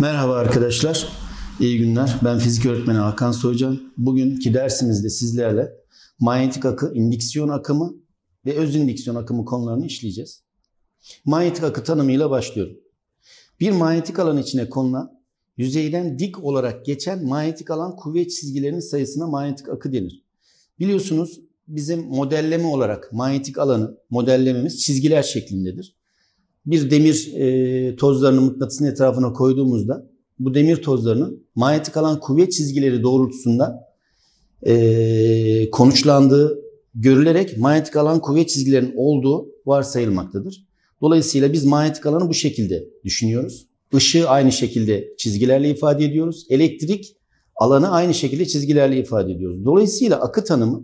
Merhaba arkadaşlar. iyi günler. Ben fizik öğretmeni Hakan Soycan. Bugünkü dersimizde sizlerle manyetik akı, indiksiyon akımı ve öz indiksiyon akımı konularını işleyeceğiz. Manyetik akı tanımıyla başlıyorum. Bir manyetik alan içine konulan yüzeyden dik olarak geçen manyetik alan kuvvet çizgilerinin sayısına manyetik akı denir. Biliyorsunuz bizim modelleme olarak manyetik alanı modellememiz çizgiler şeklindedir bir demir e, tozlarını mıknatısın etrafına koyduğumuzda bu demir tozlarının manyetik alan kuvvet çizgileri doğrultusunda e, konuşlandığı görülerek manyetik alan kuvvet çizgilerinin olduğu varsayılmaktadır. Dolayısıyla biz manyetik alanı bu şekilde düşünüyoruz. Işığı aynı şekilde çizgilerle ifade ediyoruz. Elektrik alanı aynı şekilde çizgilerle ifade ediyoruz. Dolayısıyla akı tanımı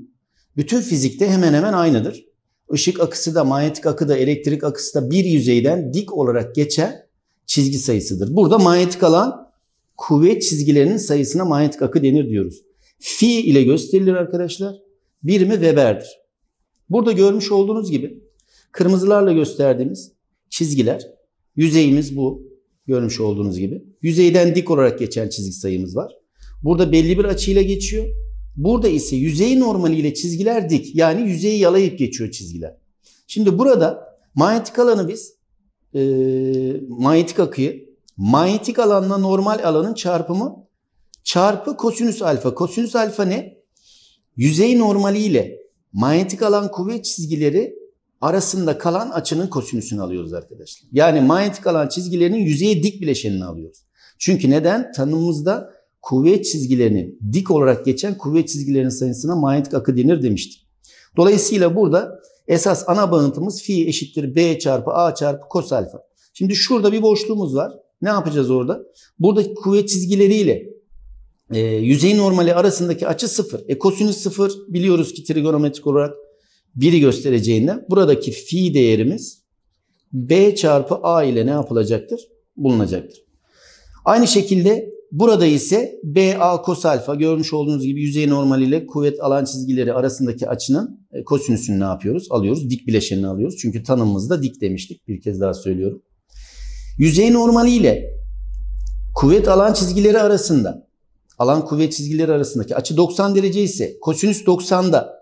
bütün fizikte hemen hemen aynıdır ışık akısı da, manyetik akı da, elektrik akısı da bir yüzeyden dik olarak geçen çizgi sayısıdır. Burada manyetik alan kuvvet çizgilerinin sayısına manyetik akı denir diyoruz. Fi ile gösterilir arkadaşlar. Birimi Weber'dir. Burada görmüş olduğunuz gibi kırmızılarla gösterdiğimiz çizgiler yüzeyimiz bu görmüş olduğunuz gibi. Yüzeyden dik olarak geçen çizgi sayımız var. Burada belli bir açıyla geçiyor. Burada ise yüzey normaliyle çizgiler dik. Yani yüzeyi yalayıp geçiyor çizgiler. Şimdi burada manyetik alanı biz e, manyetik akıyı manyetik alanla normal alanın çarpımı çarpı kosinüs alfa. Kosinüs alfa ne? Yüzey normaliyle manyetik alan kuvvet çizgileri arasında kalan açının kosinüsünü alıyoruz arkadaşlar. Yani manyetik alan çizgilerinin yüzeye dik bileşenini alıyoruz. Çünkü neden? Tanımımızda kuvvet çizgilerini dik olarak geçen kuvvet çizgilerinin sayısına manyetik akı denir demiştik. Dolayısıyla burada esas ana bağıntımız fi eşittir b çarpı a çarpı kos alfa. Şimdi şurada bir boşluğumuz var. Ne yapacağız orada? Buradaki kuvvet çizgileriyle e, yüzey normali arasındaki açı sıfır. E kosinüs sıfır biliyoruz ki trigonometrik olarak biri göstereceğinden buradaki fi değerimiz b çarpı a ile ne yapılacaktır? Bulunacaktır. Aynı şekilde Burada ise BA kos alfa görmüş olduğunuz gibi yüzey normaliyle kuvvet alan çizgileri arasındaki açının e, kosinüsünü ne yapıyoruz? Alıyoruz. Dik bileşenini alıyoruz. Çünkü tanımımızda dik demiştik. Bir kez daha söylüyorum. Yüzey normaliyle kuvvet alan çizgileri arasında alan kuvvet çizgileri arasındaki açı 90 derece ise kosinüs 90'da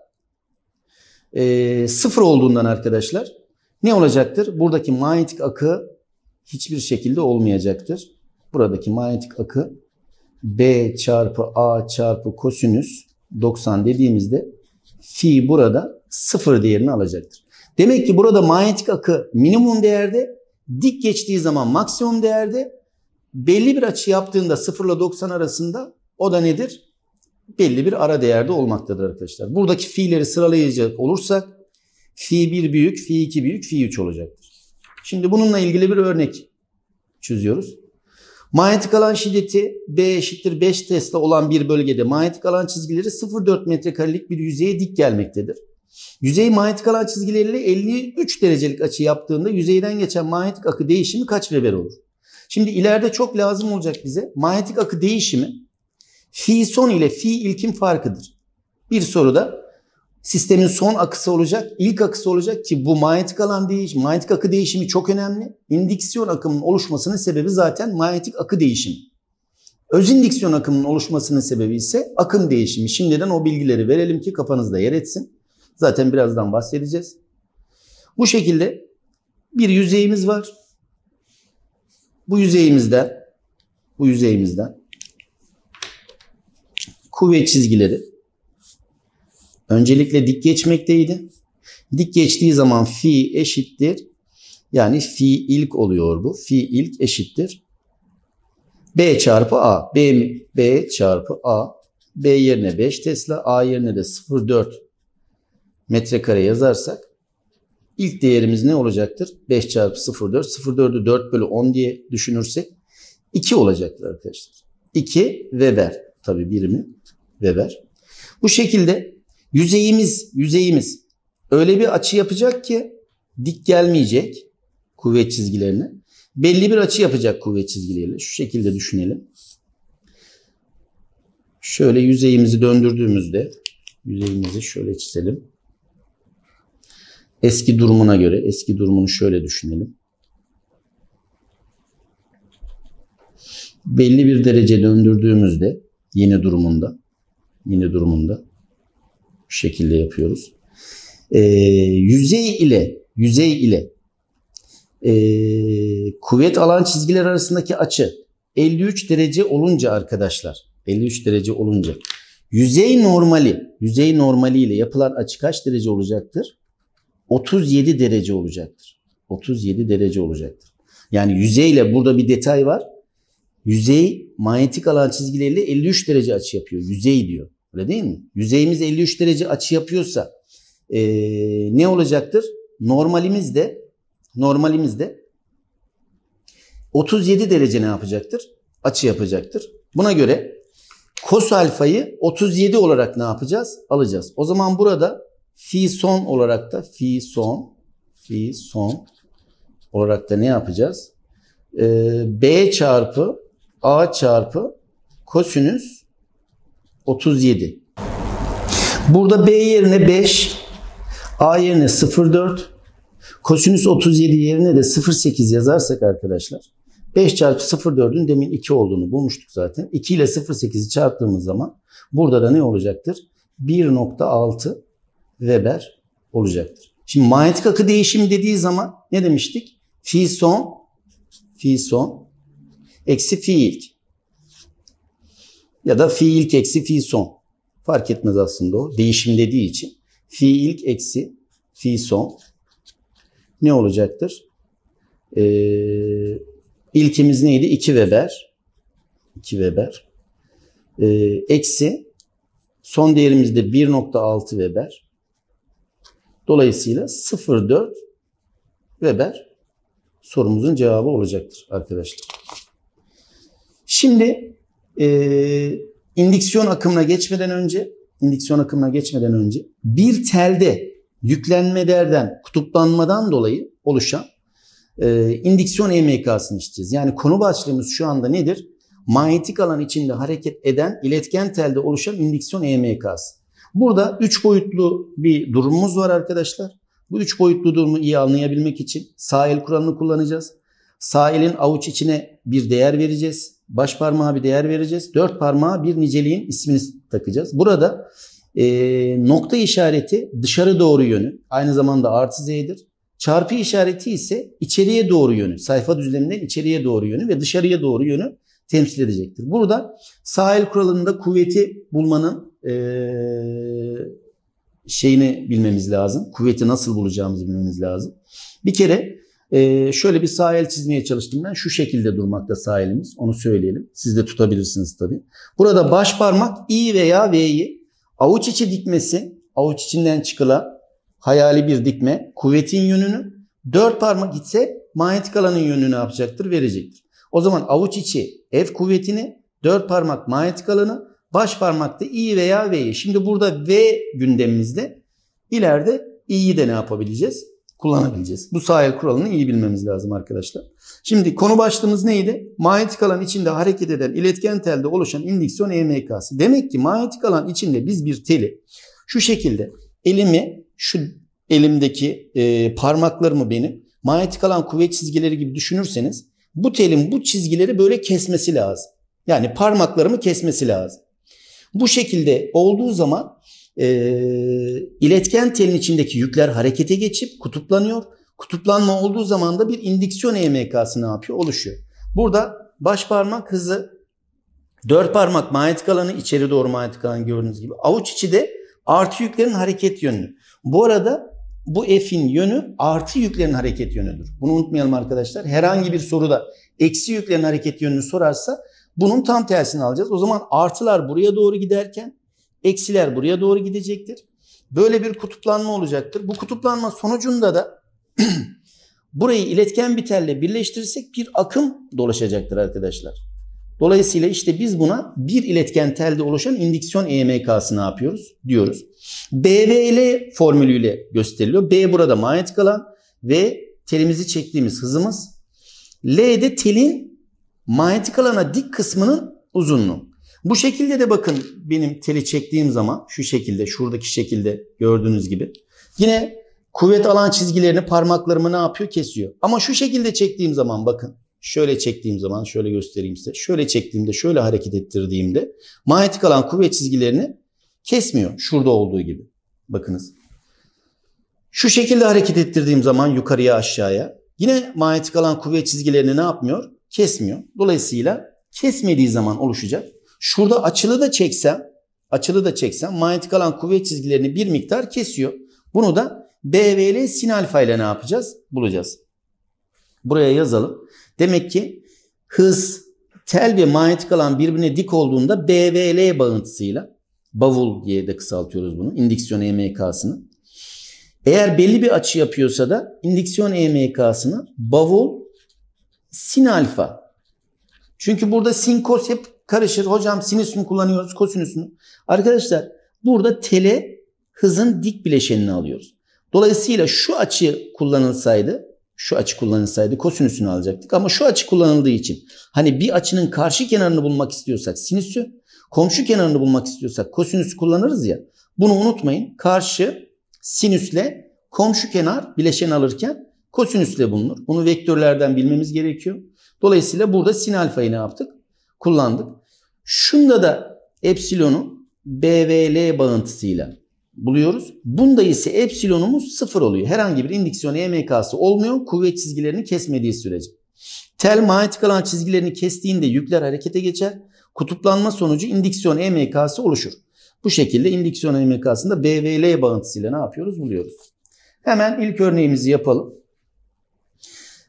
e, sıfır olduğundan arkadaşlar ne olacaktır? Buradaki manyetik akı hiçbir şekilde olmayacaktır. Buradaki manyetik akı B çarpı A çarpı kosinüs 90 dediğimizde fi burada sıfır değerini alacaktır. Demek ki burada manyetik akı minimum değerde, dik geçtiği zaman maksimum değerde, belli bir açı yaptığında 0 ile 90 arasında o da nedir? Belli bir ara değerde olmaktadır arkadaşlar. Buradaki fi'leri sıralayacak olursak fi 1 büyük, fi 2 büyük, fi 3 olacaktır. Şimdi bununla ilgili bir örnek çözüyoruz. Manyetik alan şiddeti B eşittir 5 Tesla olan bir bölgede manyetik alan çizgileri 0,4 metrekarelik bir yüzeye dik gelmektedir. Yüzey manyetik alan çizgileriyle 53 derecelik açı yaptığında yüzeyden geçen manyetik akı değişimi kaç Weber olur? Şimdi ileride çok lazım olacak bize manyetik akı değişimi fi son ile fi ilkin farkıdır. Bir soruda sistemin son akısı olacak, ilk akısı olacak ki bu manyetik alan değiş, manyetik akı değişimi çok önemli. İndiksiyon akımının oluşmasının sebebi zaten manyetik akı değişimi. Öz indiksiyon akımının oluşmasının sebebi ise akım değişimi. Şimdiden o bilgileri verelim ki kafanızda yer etsin. Zaten birazdan bahsedeceğiz. Bu şekilde bir yüzeyimiz var. Bu yüzeyimizden bu yüzeyimizden kuvvet çizgileri Öncelikle dik geçmekteydi. Dik geçtiği zaman fi eşittir. Yani fi ilk oluyor bu. Fi ilk eşittir. B çarpı A. B, B çarpı A. B yerine 5 Tesla. A yerine de 0,4 metrekare yazarsak ilk değerimiz ne olacaktır? 5 çarpı 0,4. 0,4'ü 4 bölü 10 diye düşünürsek 2 olacaktır arkadaşlar. 2 Weber. Tabii birimi Weber. Bu şekilde Yüzeyimiz, yüzeyimiz öyle bir açı yapacak ki dik gelmeyecek kuvvet çizgilerine Belli bir açı yapacak kuvvet çizgileriyle. Şu şekilde düşünelim. Şöyle yüzeyimizi döndürdüğümüzde yüzeyimizi şöyle çizelim. Eski durumuna göre eski durumunu şöyle düşünelim. Belli bir derece döndürdüğümüzde yeni durumunda yeni durumunda bu şekilde yapıyoruz. E, yüzey ile yüzey ile e, kuvvet alan çizgiler arasındaki açı 53 derece olunca arkadaşlar 53 derece olunca yüzey normali yüzey normali ile yapılan açı kaç derece olacaktır? 37 derece olacaktır. 37 derece olacaktır. Yani yüzey ile burada bir detay var. Yüzey manyetik alan çizgileriyle 53 derece açı yapıyor. Yüzey diyor. Öyle değil mi? Yüzeyimiz 53 derece açı yapıyorsa e, ne olacaktır? Normalimiz de normalimiz de 37 derece ne yapacaktır? Açı yapacaktır. Buna göre kos alfayı 37 olarak ne yapacağız? Alacağız. O zaman burada fi son olarak da fi son fi son olarak da ne yapacağız? Ee, B çarpı A çarpı kosinüs 37. Burada B yerine 5, A yerine 0,4, kosinüs 37 yerine de 0,8 yazarsak arkadaşlar 5 çarpı 0,4'ün demin 2 olduğunu bulmuştuk zaten. 2 ile 0,8'i çarptığımız zaman burada da ne olacaktır? 1,6 Weber olacaktır. Şimdi manyetik akı değişimi dediği zaman ne demiştik? Fi son, fi son, eksi fi ilk ya da fi ilk eksi fi son. Fark etmez aslında o. Değişim dediği için. Fi ilk eksi fi son ne olacaktır? Ee, ilkimiz neydi? 2 Weber. 2 Weber. Ee, eksi son değerimiz de 1.6 Weber. Dolayısıyla 0.4 Weber sorumuzun cevabı olacaktır arkadaşlar. Şimdi e, ee, indiksiyon akımına geçmeden önce indiksiyon akımına geçmeden önce bir telde yüklenmelerden, kutuplanmadan dolayı oluşan e, indiksiyon EMK'sını işleyeceğiz. Yani konu başlığımız şu anda nedir? Manyetik alan içinde hareket eden iletken telde oluşan indiksiyon EMK'sı. Burada üç boyutlu bir durumumuz var arkadaşlar. Bu üç boyutlu durumu iyi anlayabilmek için sahil el kuralını kullanacağız. Sağ avuç içine bir değer vereceğiz baş parmağa bir değer vereceğiz. Dört parmağa bir niceliğin ismini takacağız. Burada e, nokta işareti dışarı doğru yönü. Aynı zamanda artı z'dir. Çarpı işareti ise içeriye doğru yönü. Sayfa düzleminden içeriye doğru yönü ve dışarıya doğru yönü temsil edecektir. Burada sahil kuralında kuvveti bulmanın e, şeyini bilmemiz lazım. Kuvveti nasıl bulacağımızı bilmemiz lazım. Bir kere ee, şöyle bir sahil çizmeye çalıştım ben. Şu şekilde durmakta sahilimiz. Onu söyleyelim. Siz de tutabilirsiniz tabii. Burada baş parmak i veya v'yi avuç içi dikmesi, avuç içinden çıkıla hayali bir dikme, kuvvetin yönünü, dört parmak gitse manyetik alanın yönünü yapacaktır, verecektir. O zaman avuç içi F kuvvetini, dört parmak manyetik alanı, baş parmakta i veya v'yi. Şimdi burada v gündemimizde. ileride i'yi de ne yapabileceğiz? kullanabileceğiz. Bu sahil kuralını iyi bilmemiz lazım arkadaşlar. Şimdi konu başlığımız neydi? Manyetik alan içinde hareket eden iletken telde oluşan indüksiyon EMK'sı. Demek ki manyetik alan içinde biz bir teli şu şekilde elimi şu elimdeki e, parmaklarımı benim manyetik alan kuvvet çizgileri gibi düşünürseniz bu telin bu çizgileri böyle kesmesi lazım. Yani parmaklarımı kesmesi lazım. Bu şekilde olduğu zaman e, iletken telin içindeki yükler harekete geçip kutuplanıyor. Kutuplanma olduğu zaman da bir indiksiyon EMK'sı ne yapıyor? Oluşuyor. Burada baş parmak hızı, dört parmak manyetik alanı, içeri doğru manyetik alan gördüğünüz gibi. Avuç içi de artı yüklerin hareket yönü. Bu arada bu F'in yönü artı yüklerin hareket yönüdür. Bunu unutmayalım arkadaşlar. Herhangi bir soruda eksi yüklerin hareket yönünü sorarsa bunun tam tersini alacağız. O zaman artılar buraya doğru giderken Eksiler buraya doğru gidecektir. Böyle bir kutuplanma olacaktır. Bu kutuplanma sonucunda da burayı iletken biterle birleştirirsek bir akım dolaşacaktır arkadaşlar. Dolayısıyla işte biz buna bir iletken telde oluşan indiksiyon EMK'sı ne yapıyoruz diyoruz. BVL formülüyle gösteriliyor. B burada manyetik alan ve telimizi çektiğimiz hızımız. L de telin manyetik alana dik kısmının uzunluğu. Bu şekilde de bakın benim teli çektiğim zaman şu şekilde şuradaki şekilde gördüğünüz gibi. Yine kuvvet alan çizgilerini parmaklarımı ne yapıyor kesiyor. Ama şu şekilde çektiğim zaman bakın şöyle çektiğim zaman şöyle göstereyim size. Şöyle çektiğimde şöyle hareket ettirdiğimde manyetik alan kuvvet çizgilerini kesmiyor şurada olduğu gibi. Bakınız. Şu şekilde hareket ettirdiğim zaman yukarıya aşağıya yine manyetik alan kuvvet çizgilerini ne yapmıyor? Kesmiyor. Dolayısıyla kesmediği zaman oluşacak Şurada açılı da çeksem, açılı da çeksem manyetik alan kuvvet çizgilerini bir miktar kesiyor. Bunu da BVL sin alfa ile ne yapacağız? Bulacağız. Buraya yazalım. Demek ki hız, tel ve manyetik alan birbirine dik olduğunda BVL bağıntısıyla bavul diye de kısaltıyoruz bunu. İndiksiyon EMK'sını. Eğer belli bir açı yapıyorsa da indiksiyon EMK'sını bavul sin alfa. Çünkü burada sin kos hep karışır. Hocam sinüsünü kullanıyoruz, kosinüs Arkadaşlar burada tele hızın dik bileşenini alıyoruz. Dolayısıyla şu açı kullanılsaydı, şu açı kullanılsaydı kosinüsünü alacaktık. Ama şu açı kullanıldığı için hani bir açının karşı kenarını bulmak istiyorsak sinüsü, komşu kenarını bulmak istiyorsak kosinüsü kullanırız ya. Bunu unutmayın. Karşı sinüsle komşu kenar bileşen alırken kosinüsle bulunur. Bunu vektörlerden bilmemiz gerekiyor. Dolayısıyla burada sin alfayı ne yaptık? Kullandık. Şunda da epsilonu BVL bağıntısıyla buluyoruz. Bunda ise epsilonumuz sıfır oluyor. Herhangi bir indiksiyon EMK'sı olmuyor kuvvet çizgilerini kesmediği sürece. Tel manyetik alan çizgilerini kestiğinde yükler harekete geçer. Kutuplanma sonucu indiksiyon EMK'sı oluşur. Bu şekilde indiksiyon EMK'sında BVL bağıntısıyla ne yapıyoruz buluyoruz. Hemen ilk örneğimizi yapalım.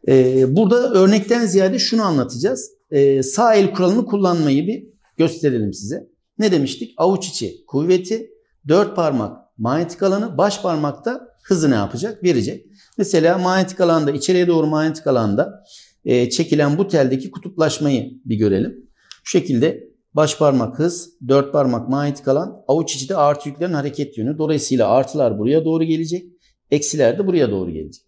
Ee, burada örnekten ziyade şunu anlatacağız. Ee, sağ el kuralını kullanmayı bir Gösterelim size. Ne demiştik? Avuç içi kuvveti, dört parmak manyetik alanı, baş parmakta hızı ne yapacak? Verecek. Mesela manyetik alanda, içeriye doğru manyetik alanda e, çekilen bu teldeki kutuplaşmayı bir görelim. Şu şekilde baş parmak hız, dört parmak manyetik alan, avuç içi de artı yüklerin hareket yönü. Dolayısıyla artılar buraya doğru gelecek, eksiler de buraya doğru gelecek.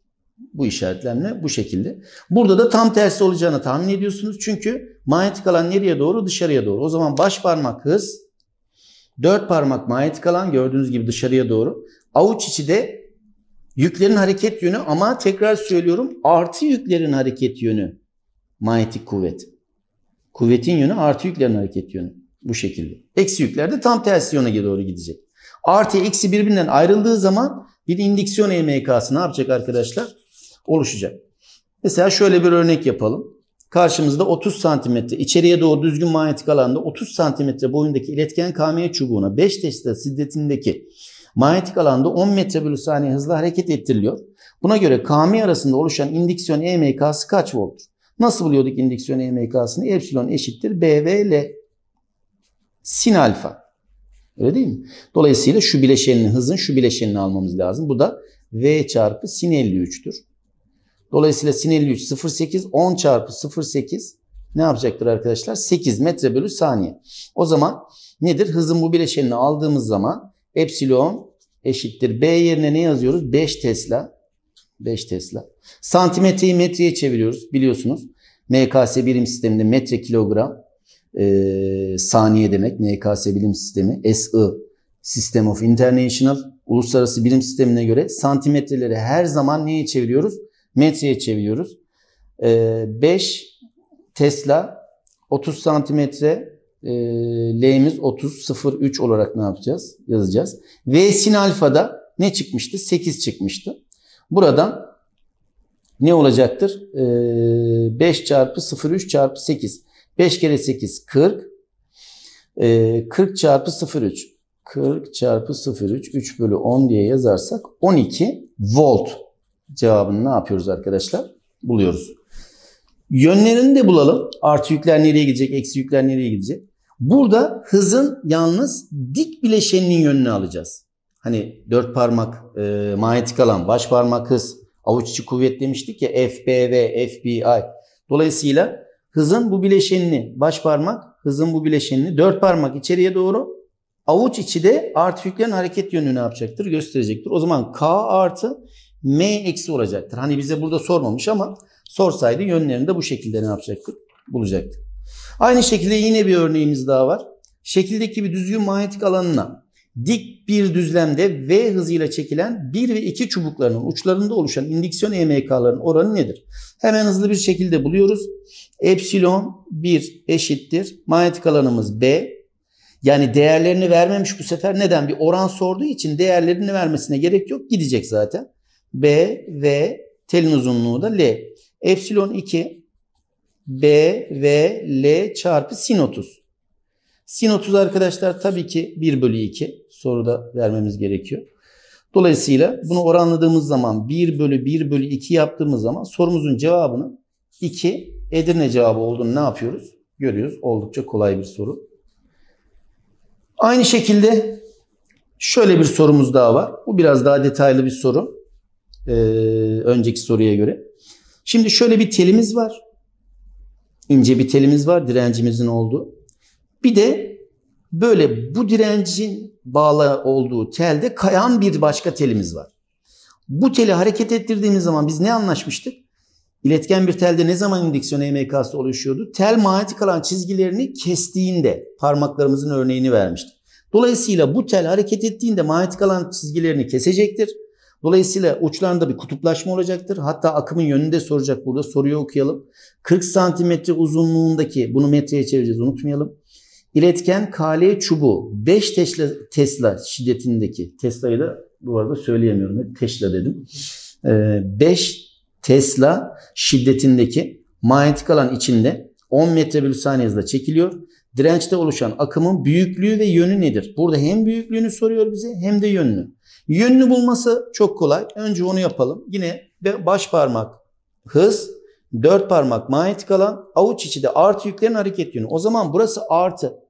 Bu işaretlenme bu şekilde. Burada da tam tersi olacağını tahmin ediyorsunuz. Çünkü Manyetik alan nereye doğru? Dışarıya doğru. O zaman baş parmak hız, dört parmak manyetik alan gördüğünüz gibi dışarıya doğru. Avuç içi de yüklerin hareket yönü ama tekrar söylüyorum artı yüklerin hareket yönü manyetik kuvvet. Kuvvetin yönü artı yüklerin hareket yönü bu şekilde. Eksi yükler de tam tersi yöne doğru gidecek. Artı eksi birbirinden ayrıldığı zaman bir indiksiyon EMK'sı ne yapacak arkadaşlar? Oluşacak. Mesela şöyle bir örnek yapalım. Karşımızda 30 santimetre içeriye doğru düzgün manyetik alanda 30 santimetre boyundaki iletken KM çubuğuna 5 Tesla şiddetindeki manyetik alanda 10 metre bölü saniye hızla hareket ettiriliyor. Buna göre KM arasında oluşan indiksiyon EMK'sı kaç volttur? Nasıl buluyorduk indiksiyon EMK'sını? Epsilon eşittir Bv ile sin alfa. Öyle değil mi? Dolayısıyla şu bileşenin hızın şu bileşenini almamız lazım. Bu da V çarpı sin 53'tür. Dolayısıyla sinirli 3 0,8 10 çarpı 0,8 ne yapacaktır arkadaşlar? 8 metre bölü saniye. O zaman nedir? Hızın bu bileşenini aldığımız zaman epsilon eşittir. B yerine ne yazıyoruz? 5 Tesla. 5 Tesla. Santimetreyi metreye çeviriyoruz biliyorsunuz. MKS birim sisteminde metre kilogram e, saniye demek. MKS bilim sistemi SI System of International Uluslararası Bilim Sistemi'ne göre santimetreleri her zaman neye çeviriyoruz? metreye çeviriyoruz. 5 ee, Tesla 30 santimetre e, L'miz 30 03 olarak ne yapacağız? Yazacağız. V sin alfada ne çıkmıştı? 8 çıkmıştı. Buradan ne olacaktır? 5 ee, çarpı 03 çarpı 8. 5 kere 8 40. 40 çarpı 03. 40 çarpı 03 3 bölü 10 diye yazarsak 12 volt cevabını ne yapıyoruz arkadaşlar? Buluyoruz. Yönlerini de bulalım. Artı yükler nereye gidecek, eksi yükler nereye gidecek? Burada hızın yalnız dik bileşeninin yönünü alacağız. Hani dört parmak e, manyetik alan, baş parmak hız, avuç içi kuvvet demiştik ya FBV, FBI. Dolayısıyla hızın bu bileşenini baş parmak, hızın bu bileşenini dört parmak içeriye doğru avuç içi de artı yüklerin hareket yönünü ne yapacaktır? Gösterecektir. O zaman K artı M eksi olacaktır. Hani bize burada sormamış ama sorsaydı yönlerini de bu şekilde ne yapacaktık? Bulacaktık. Aynı şekilde yine bir örneğimiz daha var. Şekildeki bir düzgün manyetik alanına dik bir düzlemde V hızıyla çekilen 1 ve 2 çubuklarının uçlarında oluşan indiksiyon EMK'ların oranı nedir? Hemen hızlı bir şekilde buluyoruz. Epsilon 1 eşittir. Manyetik alanımız B. Yani değerlerini vermemiş bu sefer. Neden? Bir oran sorduğu için değerlerini vermesine gerek yok. Gidecek zaten. B ve telin uzunluğu da L. Epsilon 2 B ve L çarpı sin 30. Sin 30 arkadaşlar tabii ki 1 bölü 2 soruda vermemiz gerekiyor. Dolayısıyla bunu oranladığımız zaman 1 bölü 1 bölü 2 yaptığımız zaman sorumuzun cevabını 2 Edirne cevabı olduğunu ne yapıyoruz? Görüyoruz. Oldukça kolay bir soru. Aynı şekilde şöyle bir sorumuz daha var. Bu biraz daha detaylı bir soru e, önceki soruya göre. Şimdi şöyle bir telimiz var. İnce bir telimiz var direncimizin olduğu. Bir de böyle bu direncin bağlı olduğu telde kayan bir başka telimiz var. Bu teli hareket ettirdiğimiz zaman biz ne anlaşmıştık? İletken bir telde ne zaman indiksiyon EMK'sı oluşuyordu? Tel manyetik alan çizgilerini kestiğinde parmaklarımızın örneğini vermiştik. Dolayısıyla bu tel hareket ettiğinde manyetik alan çizgilerini kesecektir. Dolayısıyla uçlarında bir kutuplaşma olacaktır. Hatta akımın yönünü de soracak burada. Soruyu okuyalım. 40 santimetre uzunluğundaki, bunu metreye çevireceğiz unutmayalım. İletken kale çubuğu 5 Tesla, Tesla şiddetindeki, Tesla'yı da bu arada söyleyemiyorum hep Tesla dedim. 5 ee, Tesla şiddetindeki manyetik alan içinde 10 metre bölü saniye hızla çekiliyor. Dirençte oluşan akımın büyüklüğü ve yönü nedir? Burada hem büyüklüğünü soruyor bize hem de yönünü. Yönünü bulması çok kolay. Önce onu yapalım. Yine baş parmak hız, dört parmak manyetik alan, avuç içi de artı yüklerin hareket yönü. O zaman burası artı.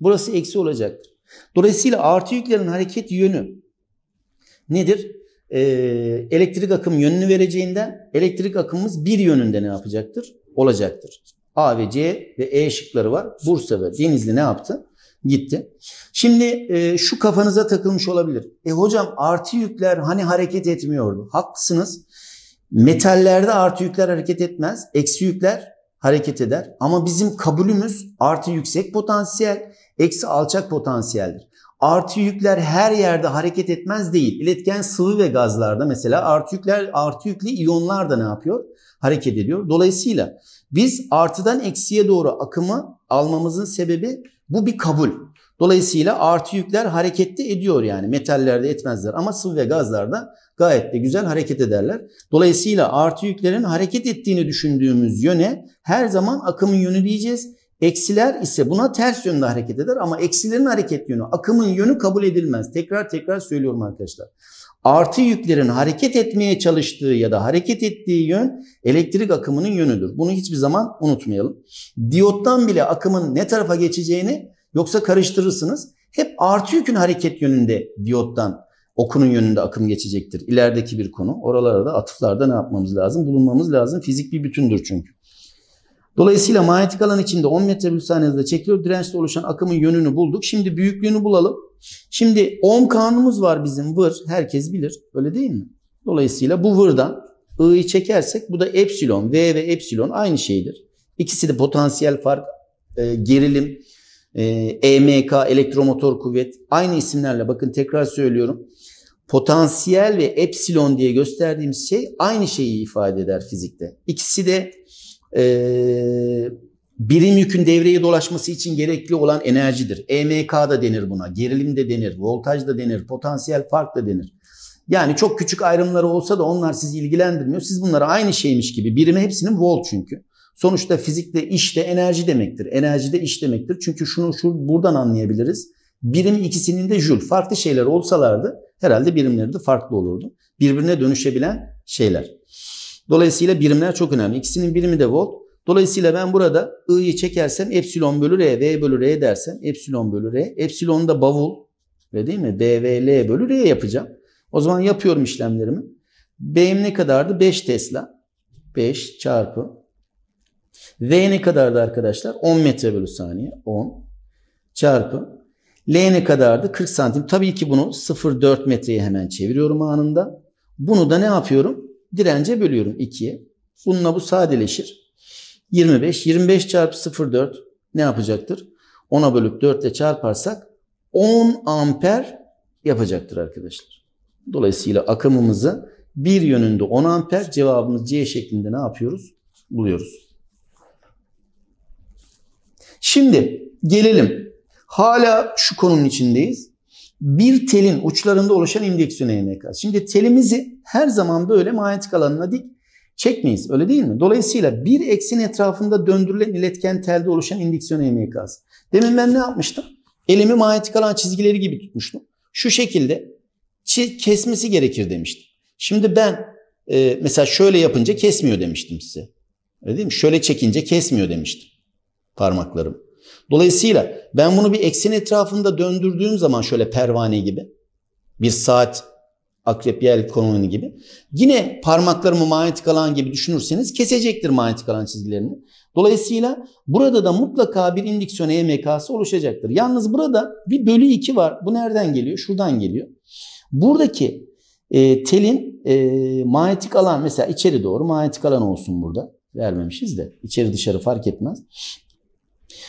Burası eksi olacaktır. Dolayısıyla artı yüklerin hareket yönü nedir? Ee, elektrik akım yönünü vereceğinden elektrik akımımız bir yönünde ne yapacaktır? Olacaktır. A ve C ve E şıkları var. Bursa ve Denizli ne yaptı? gitti. Şimdi e, şu kafanıza takılmış olabilir. E hocam artı yükler hani hareket etmiyordu. Haklısınız. Metallerde artı yükler hareket etmez. Eksi yükler hareket eder. Ama bizim kabulümüz artı yüksek potansiyel, eksi alçak potansiyeldir. Artı yükler her yerde hareket etmez değil. İletken sıvı ve gazlarda mesela artı yükler artı yüklü iyonlar da ne yapıyor? Hareket ediyor. Dolayısıyla biz artıdan eksiye doğru akımı almamızın sebebi bu bir kabul. Dolayısıyla artı yükler hareketli ediyor yani. Metallerde etmezler ama sıvı ve gazlarda gayet de güzel hareket ederler. Dolayısıyla artı yüklerin hareket ettiğini düşündüğümüz yöne her zaman akımın yönü diyeceğiz. Eksiler ise buna ters yönde hareket eder ama eksilerin hareket yönü, akımın yönü kabul edilmez. Tekrar tekrar söylüyorum arkadaşlar artı yüklerin hareket etmeye çalıştığı ya da hareket ettiği yön elektrik akımının yönüdür. Bunu hiçbir zaman unutmayalım. Diyottan bile akımın ne tarafa geçeceğini yoksa karıştırırsınız. Hep artı yükün hareket yönünde diyottan okunun yönünde akım geçecektir. İlerideki bir konu. Oralara da atıflarda ne yapmamız lazım? Bulunmamız lazım. Fizik bir bütündür çünkü. Dolayısıyla manyetik alan içinde 10 metre bölü saniyede çekiliyor dirençle oluşan akımın yönünü bulduk. Şimdi büyüklüğünü bulalım. Şimdi ohm kanunumuz var bizim vır. Herkes bilir. Öyle değil mi? Dolayısıyla bu vırdan i'yi çekersek bu da epsilon. V ve epsilon aynı şeydir. İkisi de potansiyel fark, e, gerilim, e, EMK, elektromotor kuvvet. Aynı isimlerle bakın tekrar söylüyorum. Potansiyel ve epsilon diye gösterdiğimiz şey aynı şeyi ifade eder fizikte. İkisi de e, birim yükün devreye dolaşması için gerekli olan enerjidir. EMK da denir buna, gerilim de denir, voltaj da denir, potansiyel fark da denir. Yani çok küçük ayrımları olsa da onlar sizi ilgilendirmiyor. Siz bunlara aynı şeymiş gibi birimi hepsinin volt çünkü. Sonuçta fizikte işte enerji demektir. Enerji de iş demektir. Çünkü şunu şu buradan anlayabiliriz. Birim ikisinin de jül. Farklı şeyler olsalardı herhalde birimleri de farklı olurdu. Birbirine dönüşebilen şeyler. Dolayısıyla birimler çok önemli. İkisinin birimi de volt. Dolayısıyla ben burada i'yi çekersem epsilon bölü r, v bölü r dersem epsilon bölü r. Epsilon da bavul ve değil mi? Bvl bölü r yapacağım. O zaman yapıyorum işlemlerimi. b'm ne kadardı? 5 tesla. 5 çarpı. v ne kadardı arkadaşlar? 10 metre bölü saniye. 10 çarpı. L ne kadardı? 40 santim. Tabii ki bunu 0,4 metreye hemen çeviriyorum anında. Bunu da ne yapıyorum? Dirence bölüyorum 2'ye. Bununla bu sadeleşir. 25. 25 çarpı 0,4 ne yapacaktır? 10'a bölüp 4 ile çarparsak 10 amper yapacaktır arkadaşlar. Dolayısıyla akımımızı bir yönünde 10 amper cevabımız C şeklinde ne yapıyoruz? Buluyoruz. Şimdi gelelim. Hala şu konunun içindeyiz. Bir telin uçlarında oluşan indeks yöneğine kadar. Şimdi telimizi her zaman böyle manyetik alanına dik çekmeyiz öyle değil mi? Dolayısıyla bir eksin etrafında döndürülen iletken telde oluşan indiksiyon eğmeği kalsın. Demin ben ne yapmıştım? Elimi manyetik alan çizgileri gibi tutmuştum. Şu şekilde kesmesi gerekir demiştim. Şimdi ben e, mesela şöyle yapınca kesmiyor demiştim size. Öyle değil mi? Şöyle çekince kesmiyor demiştim parmaklarım. Dolayısıyla ben bunu bir eksen etrafında döndürdüğüm zaman şöyle pervane gibi bir saat akrep yer konumunu gibi. Yine parmaklarımı manyetik alan gibi düşünürseniz kesecektir manyetik alan çizgilerini. Dolayısıyla burada da mutlaka bir indiksiyon EMK'sı oluşacaktır. Yalnız burada bir bölü 2 var. Bu nereden geliyor? Şuradan geliyor. Buradaki e, telin e, manyetik alan mesela içeri doğru manyetik alan olsun burada. Vermemişiz de içeri dışarı fark etmez.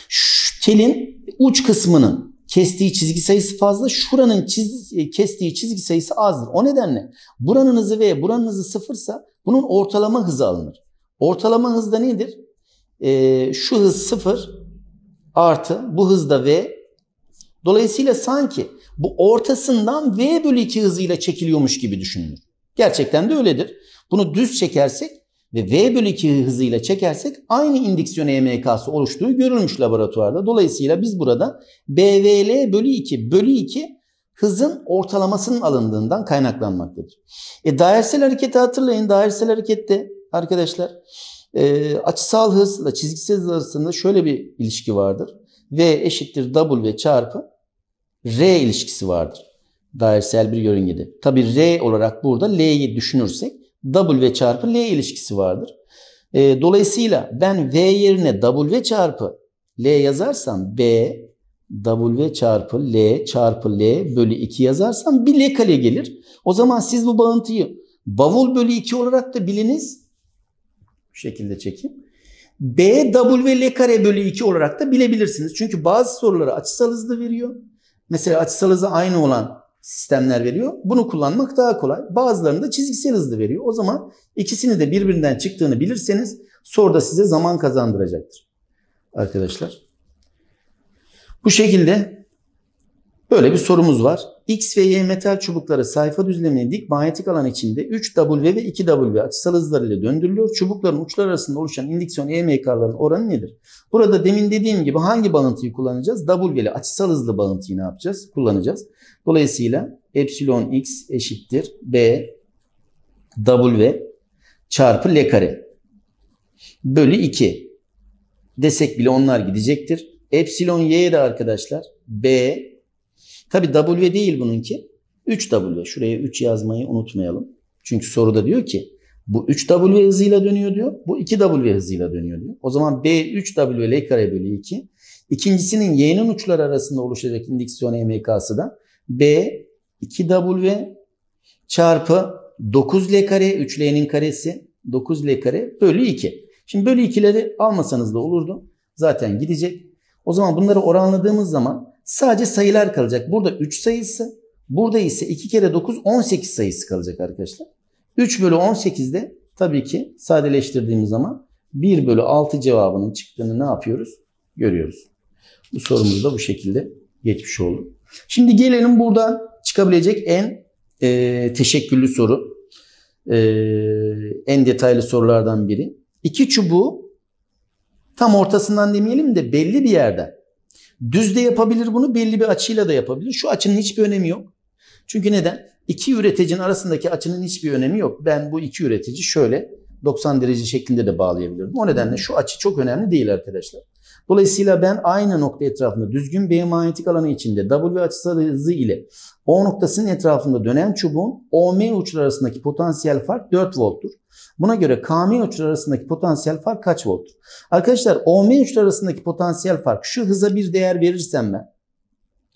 Şu telin uç kısmının kestiği çizgi sayısı fazla, şuranın çizgi, e, kestiği çizgi sayısı azdır. O nedenle buranın hızı V, buranın hızı sıfırsa bunun ortalama hızı alınır. Ortalama hız da nedir? Ee, şu hız sıfır artı bu hız da V. Dolayısıyla sanki bu ortasından V bölü 2 hızıyla çekiliyormuş gibi düşünülür. Gerçekten de öyledir. Bunu düz çekersek ve V bölü 2 hızıyla çekersek aynı indiksiyon EMK'sı oluştuğu görülmüş laboratuvarda. Dolayısıyla biz burada BVL bölü 2 bölü 2 hızın ortalamasının alındığından kaynaklanmaktadır. E, dairesel hareketi hatırlayın. Dairesel harekette arkadaşlar e, açısal hızla çizgisel hız arasında şöyle bir ilişki vardır. V eşittir W çarpı R ilişkisi vardır. Dairesel bir yörüngede. Tabi R olarak burada L'yi düşünürsek W çarpı L ilişkisi vardır. E, dolayısıyla ben V yerine W çarpı L yazarsam B W çarpı L çarpı L bölü 2 yazarsam bir L kare gelir. O zaman siz bu bağıntıyı bavul bölü 2 olarak da biliniz. Bu şekilde çekeyim. B W L kare bölü 2 olarak da bilebilirsiniz. Çünkü bazı soruları açısal hızlı veriyor. Mesela açısal hızı aynı olan sistemler veriyor. Bunu kullanmak daha kolay. Bazılarını da çizgisel hızlı veriyor. O zaman ikisini de birbirinden çıktığını bilirseniz soruda size zaman kazandıracaktır. Arkadaşlar. Bu şekilde Böyle bir sorumuz var. X ve Y metal çubukları sayfa düzlemine dik manyetik alan içinde 3W ve 2W açısal hızlarıyla döndürülüyor. Çubukların uçları arasında oluşan indiksiyon EMK'ların oranı nedir? Burada demin dediğim gibi hangi bağıntıyı kullanacağız? W ile açısal hızlı bağıntıyı ne yapacağız? Kullanacağız. Dolayısıyla epsilon x eşittir B W çarpı L kare bölü 2 desek bile onlar gidecektir. Epsilon Y de arkadaşlar B Tabi W değil bununki. 3W. Şuraya 3 yazmayı unutmayalım. Çünkü soruda diyor ki bu 3W hızıyla dönüyor diyor. Bu 2W hızıyla dönüyor diyor. O zaman B 3W L kare bölü 2. İkincisinin y'nin uçları arasında oluşacak indiksiyon EMK'sı da B 2W çarpı 9L kare 3L'nin karesi 9L kare bölü 2. Şimdi bölü 2'leri almasanız da olurdu. Zaten gidecek. O zaman bunları oranladığımız zaman sadece sayılar kalacak. Burada 3 sayısı, burada ise 2 kere 9 18 sayısı kalacak arkadaşlar. 3 bölü 18 de tabii ki sadeleştirdiğimiz zaman 1 bölü 6 cevabının çıktığını ne yapıyoruz? Görüyoruz. Bu sorumuz da bu şekilde geçmiş oldu. Şimdi gelelim buradan çıkabilecek en e, teşekküllü soru. E, en detaylı sorulardan biri. İki çubuğu tam ortasından demeyelim de belli bir yerden Düz de yapabilir bunu, belli bir açıyla da yapabilir. Şu açının hiçbir önemi yok. Çünkü neden? İki üreticinin arasındaki açının hiçbir önemi yok. Ben bu iki üretici şöyle 90 derece şeklinde de bağlayabilirim. O nedenle şu açı çok önemli değil arkadaşlar. Dolayısıyla ben aynı nokta etrafında düzgün bir manyetik alanı içinde W açısı hızı ile O noktasının etrafında dönen çubuğun OM uçları arasındaki potansiyel fark 4 volttur. Buna göre KM uçları arasındaki potansiyel fark kaç volttur? Arkadaşlar OM uçları arasındaki potansiyel fark şu hıza bir değer verirsem ben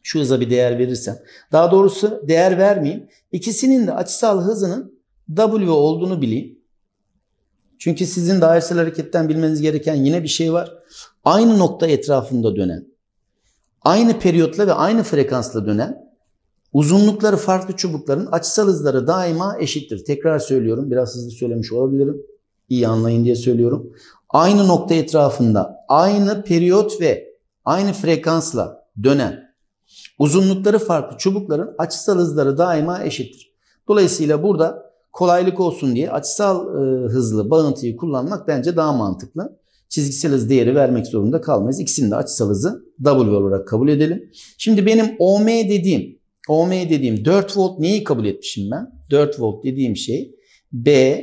şu hıza bir değer verirsem daha doğrusu değer vermeyeyim. İkisinin de açısal hızının W olduğunu bileyim. Çünkü sizin dairesel hareketten bilmeniz gereken yine bir şey var. Aynı nokta etrafında dönen, aynı periyotla ve aynı frekansla dönen Uzunlukları farklı çubukların açısal hızları daima eşittir. Tekrar söylüyorum. Biraz hızlı söylemiş olabilirim. İyi anlayın diye söylüyorum. Aynı nokta etrafında aynı periyot ve aynı frekansla dönen uzunlukları farklı çubukların açısal hızları daima eşittir. Dolayısıyla burada kolaylık olsun diye açısal e, hızlı bağıntıyı kullanmak bence daha mantıklı. Çizgisel hız değeri vermek zorunda kalmayız. İkisinin de açısal hızı W olarak kabul edelim. Şimdi benim OM dediğim OM dediğim 4 volt neyi kabul etmişim ben? 4 volt dediğim şey B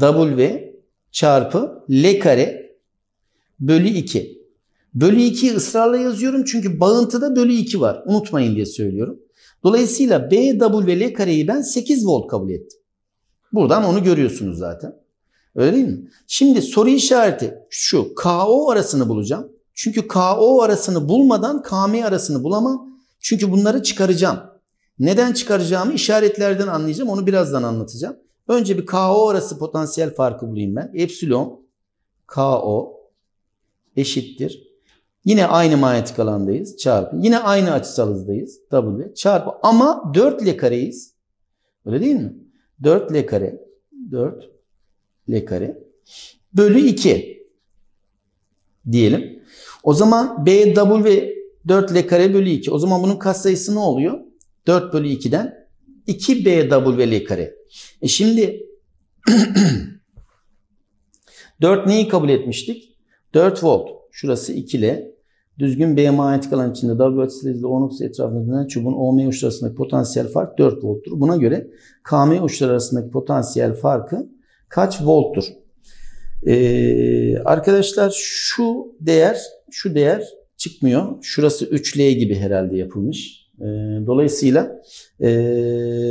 W çarpı L kare bölü 2. Bölü 2'yi ısrarla yazıyorum çünkü bağıntıda bölü 2 var. Unutmayın diye söylüyorum. Dolayısıyla B, W L kareyi ben 8 volt kabul ettim. Buradan onu görüyorsunuz zaten. Öyle değil mi? Şimdi soru işareti şu. KO arasını bulacağım. Çünkü KO arasını bulmadan KM arasını bulamam. Çünkü bunları çıkaracağım. Neden çıkaracağımı işaretlerden anlayacağım. Onu birazdan anlatacağım. Önce bir KO arası potansiyel farkı bulayım ben. Epsilon KO eşittir. Yine aynı manyetik alandayız. Çarpı. Yine aynı açısal hızdayız. W çarpı. Ama 4 L kareyiz. Öyle değil mi? 4 L kare. 4 L kare. Bölü 2 diyelim. O zaman B W 4 L kare bölü 2. O zaman bunun katsayısı ne oluyor? 4 bölü 2'den 2B W L kare. E şimdi 4 neyi kabul etmiştik? 4 volt. Şurası 2 L. Düzgün B manyetik alan içinde W açısıyla O noktası etrafında dönen çubuğun OM uçları arasındaki potansiyel fark 4 volttur. Buna göre KM uçları arasındaki potansiyel farkı kaç volttur? Ee, arkadaşlar şu değer şu değer çıkmıyor. Şurası 3 e gibi herhalde yapılmış. Ee, dolayısıyla e,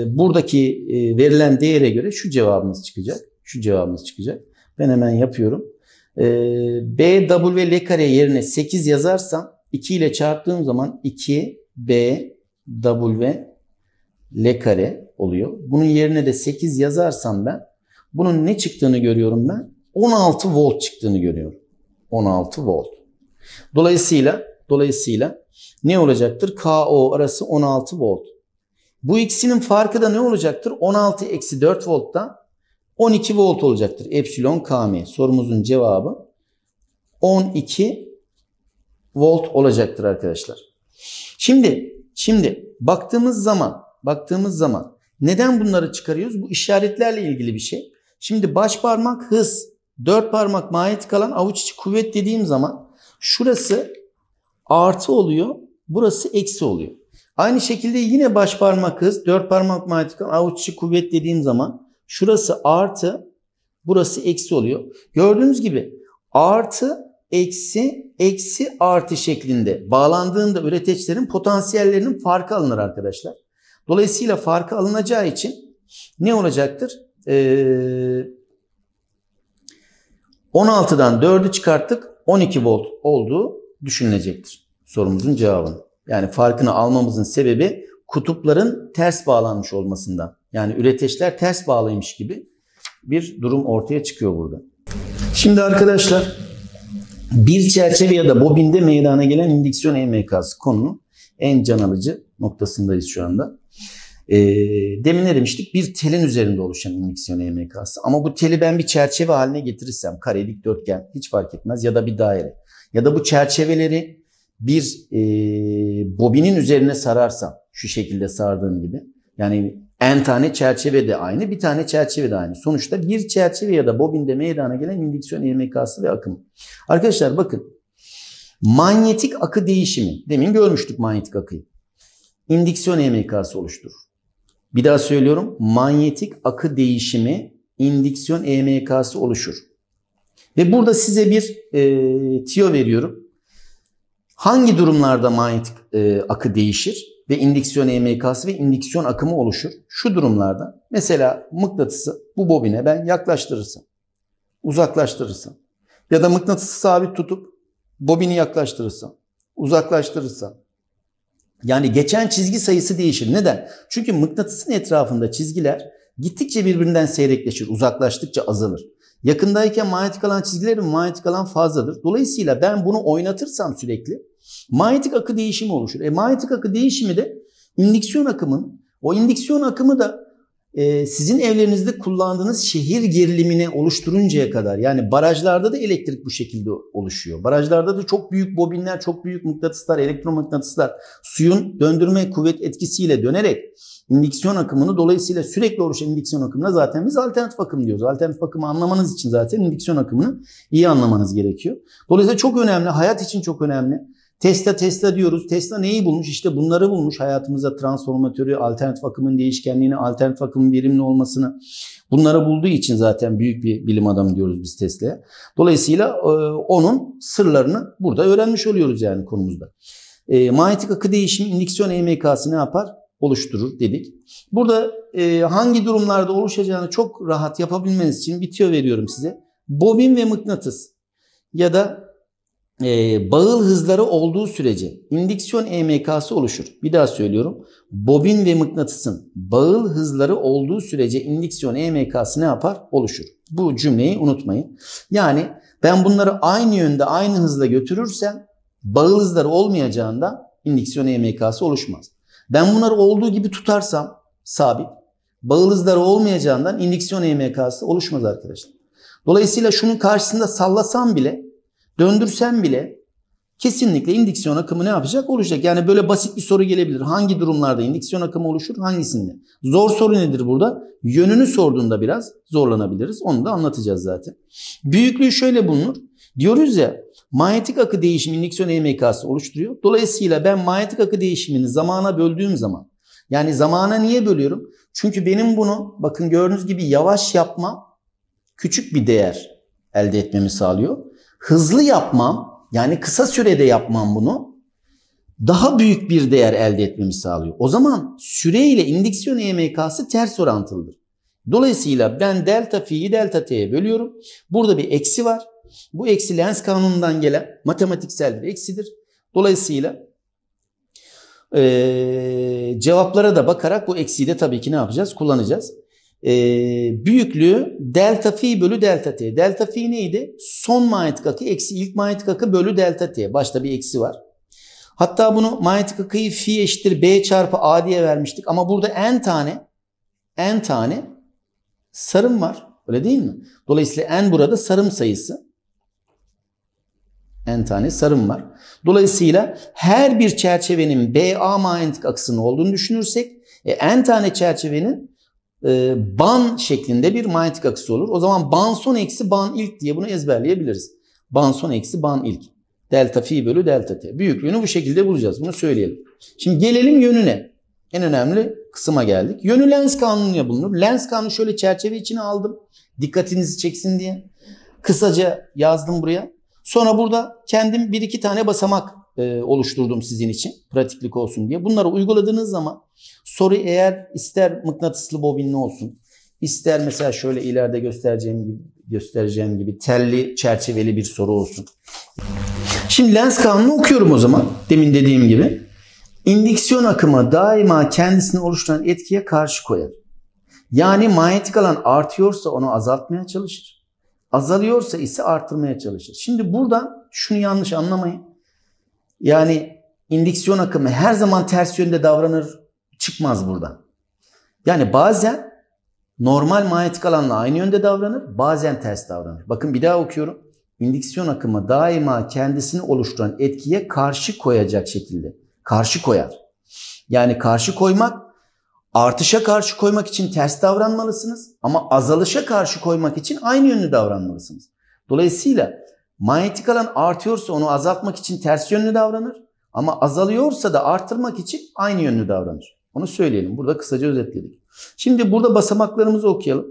buradaki e, verilen değere göre şu cevabımız çıkacak. Şu cevabımız çıkacak. Ben hemen yapıyorum. Ee, B, W ve L kare yerine 8 yazarsam 2 ile çarptığım zaman 2 B, W, L kare oluyor. Bunun yerine de 8 yazarsam ben bunun ne çıktığını görüyorum ben. 16 volt çıktığını görüyorum. 16 volt. Dolayısıyla dolayısıyla ne olacaktır? KO arası 16 volt. Bu ikisinin farkı da ne olacaktır? 16 eksi 4 voltta 12 volt olacaktır. Epsilon Km. Sorumuzun cevabı 12 volt olacaktır arkadaşlar. Şimdi şimdi baktığımız zaman baktığımız zaman neden bunları çıkarıyoruz? Bu işaretlerle ilgili bir şey. Şimdi baş parmak hız, dört parmak mahiyet kalan avuç içi kuvvet dediğim zaman Şurası artı oluyor. Burası eksi oluyor. Aynı şekilde yine baş parmak hız, dört parmak manyetikal avuç içi kuvvet dediğim zaman şurası artı, burası eksi oluyor. Gördüğünüz gibi artı, eksi, eksi, artı şeklinde bağlandığında üreteçlerin potansiyellerinin farkı alınır arkadaşlar. Dolayısıyla farkı alınacağı için ne olacaktır? Ee, 16'dan 4'ü çıkarttık. 12 volt olduğu düşünülecektir sorumuzun cevabını. Yani farkını almamızın sebebi kutupların ters bağlanmış olmasından. Yani üreteçler ters bağlıymış gibi bir durum ortaya çıkıyor burada. Şimdi arkadaşlar bir çerçeve ya da bobinde meydana gelen indüksiyon EMK'sı konunun en can alıcı noktasındayız şu anda. E, demin ne demiştik? Bir telin üzerinde oluşan indüksiyon EMK'sı. Ama bu teli ben bir çerçeve haline getirirsem, kare, dikdörtgen hiç fark etmez ya da bir daire. Ya da bu çerçeveleri bir e, bobinin üzerine sararsam, şu şekilde sardığım gibi. Yani en tane çerçeve de aynı, bir tane çerçeve de aynı. Sonuçta bir çerçeve ya da bobinde meydana gelen indüksiyon EMK'sı ve akım. Arkadaşlar bakın, manyetik akı değişimi, demin görmüştük manyetik akıyı, indüksiyon EMK'sı oluşturur. Bir daha söylüyorum. Manyetik akı değişimi indiksiyon EMK'sı oluşur. Ve burada size bir e, tiyo veriyorum. Hangi durumlarda manyetik e, akı değişir ve indiksiyon EMK'sı ve indiksiyon akımı oluşur? Şu durumlarda mesela mıknatısı bu bobine ben yaklaştırırsam, uzaklaştırırsam ya da mıknatısı sabit tutup bobini yaklaştırırsam, uzaklaştırırsam yani geçen çizgi sayısı değişir. Neden? Çünkü mıknatısın etrafında çizgiler gittikçe birbirinden seyrekleşir, uzaklaştıkça azalır. Yakındayken manyetik alan çizgilerin manyetik alan fazladır. Dolayısıyla ben bunu oynatırsam sürekli manyetik akı değişimi oluşur. E manyetik akı değişimi de indiksiyon akımın, o indiksiyon akımı da e, sizin evlerinizde kullandığınız şehir gerilimini oluşturuncaya kadar yani barajlarda da elektrik bu şekilde oluşuyor. Barajlarda da çok büyük bobinler, çok büyük mıknatıslar, elektromıknatıslar suyun döndürme kuvvet etkisiyle dönerek indiksiyon akımını dolayısıyla sürekli oluşan indiksiyon akımına zaten biz alternatif akım diyoruz. Alternatif akımı anlamanız için zaten indiksiyon akımını iyi anlamanız gerekiyor. Dolayısıyla çok önemli, hayat için çok önemli. Tesla Tesla diyoruz. Tesla neyi bulmuş? İşte bunları bulmuş. Hayatımıza transformatörü, alternatif akımın değişkenliğini, alternatif akımın verimli olmasını. Bunları bulduğu için zaten büyük bir bilim adamı diyoruz biz Tesla'ya. Dolayısıyla e, onun sırlarını burada öğrenmiş oluyoruz yani konumuzda. E, manyetik akı değişimi indiksiyon EMK'sı ne yapar? Oluşturur dedik. Burada e, hangi durumlarda oluşacağını çok rahat yapabilmeniz için bir tüyo veriyorum size. Bobin ve mıknatıs ya da e, bağıl hızları olduğu sürece indiksiyon EMK'sı oluşur. Bir daha söylüyorum. Bobin ve mıknatısın bağıl hızları olduğu sürece indiksiyon EMK'sı ne yapar? Oluşur. Bu cümleyi unutmayın. Yani ben bunları aynı yönde aynı hızla götürürsem bağıl hızları olmayacağında indiksiyon EMK'sı oluşmaz. Ben bunları olduğu gibi tutarsam sabit bağıl hızları olmayacağından indiksiyon EMK'sı oluşmaz arkadaşlar. Dolayısıyla şunun karşısında sallasam bile döndürsem bile kesinlikle indiksiyon akımı ne yapacak? Oluşacak. Yani böyle basit bir soru gelebilir. Hangi durumlarda indiksiyon akımı oluşur? Hangisinde? Zor soru nedir burada? Yönünü sorduğunda biraz zorlanabiliriz. Onu da anlatacağız zaten. Büyüklüğü şöyle bulunur. Diyoruz ya manyetik akı değişimi indiksiyon EMK'sı oluşturuyor. Dolayısıyla ben manyetik akı değişimini zamana böldüğüm zaman yani zamana niye bölüyorum? Çünkü benim bunu bakın gördüğünüz gibi yavaş yapma küçük bir değer elde etmemi sağlıyor hızlı yapmam yani kısa sürede yapmam bunu daha büyük bir değer elde etmemi sağlıyor. O zaman süreyle indüksiyon EMK'sı ters orantılıdır. Dolayısıyla ben delta fi'yi delta t'ye bölüyorum. Burada bir eksi var. Bu eksi lens kanunundan gelen matematiksel bir eksidir. Dolayısıyla ee, cevaplara da bakarak bu eksiyi de tabii ki ne yapacağız? Kullanacağız e, büyüklüğü delta fi bölü delta t. Delta fi neydi? Son manyetik akı eksi ilk manyetik akı bölü delta t. Başta bir eksi var. Hatta bunu manyetik akıyı fi eşittir b çarpı a diye vermiştik. Ama burada n tane n tane sarım var. Öyle değil mi? Dolayısıyla n burada sarım sayısı. n tane sarım var. Dolayısıyla her bir çerçevenin BA manyetik aksının olduğunu düşünürsek e, n tane çerçevenin e, ban şeklinde bir manyetik aksı olur. O zaman ban son eksi ban ilk diye bunu ezberleyebiliriz. Ban son eksi ban ilk. Delta fi bölü delta t. Büyüklüğünü bu şekilde bulacağız. Bunu söyleyelim. Şimdi gelelim yönüne. En önemli kısıma geldik. Yönü lens kanununa bulunur. Lens kanunu şöyle çerçeve içine aldım. Dikkatinizi çeksin diye. Kısaca yazdım buraya. Sonra burada kendim bir iki tane basamak e, oluşturdum sizin için pratiklik olsun diye. Bunları uyguladığınız zaman soru eğer ister mıknatıslı bobinli olsun, ister mesela şöyle ileride göstereceğim gibi göstereceğim gibi telli çerçeveli bir soru olsun. Şimdi lens kanunu okuyorum o zaman. Demin dediğim gibi. İndiksiyon akımı daima kendisini oluşturan etkiye karşı koyar. Yani manyetik alan artıyorsa onu azaltmaya çalışır. Azalıyorsa ise artırmaya çalışır. Şimdi buradan şunu yanlış anlamayın. Yani indiksiyon akımı her zaman ters yönde davranır çıkmaz buradan. Yani bazen normal manyetik alanla aynı yönde davranır, bazen ters davranır. Bakın bir daha okuyorum. İndiksiyon akımı daima kendisini oluşturan etkiye karşı koyacak şekilde. Karşı koyar. Yani karşı koymak, artışa karşı koymak için ters davranmalısınız ama azalışa karşı koymak için aynı yönlü davranmalısınız. Dolayısıyla Manyetik alan artıyorsa onu azaltmak için ters yönlü davranır. Ama azalıyorsa da artırmak için aynı yönlü davranır. Onu söyleyelim. Burada kısaca özetledik. Şimdi burada basamaklarımızı okuyalım.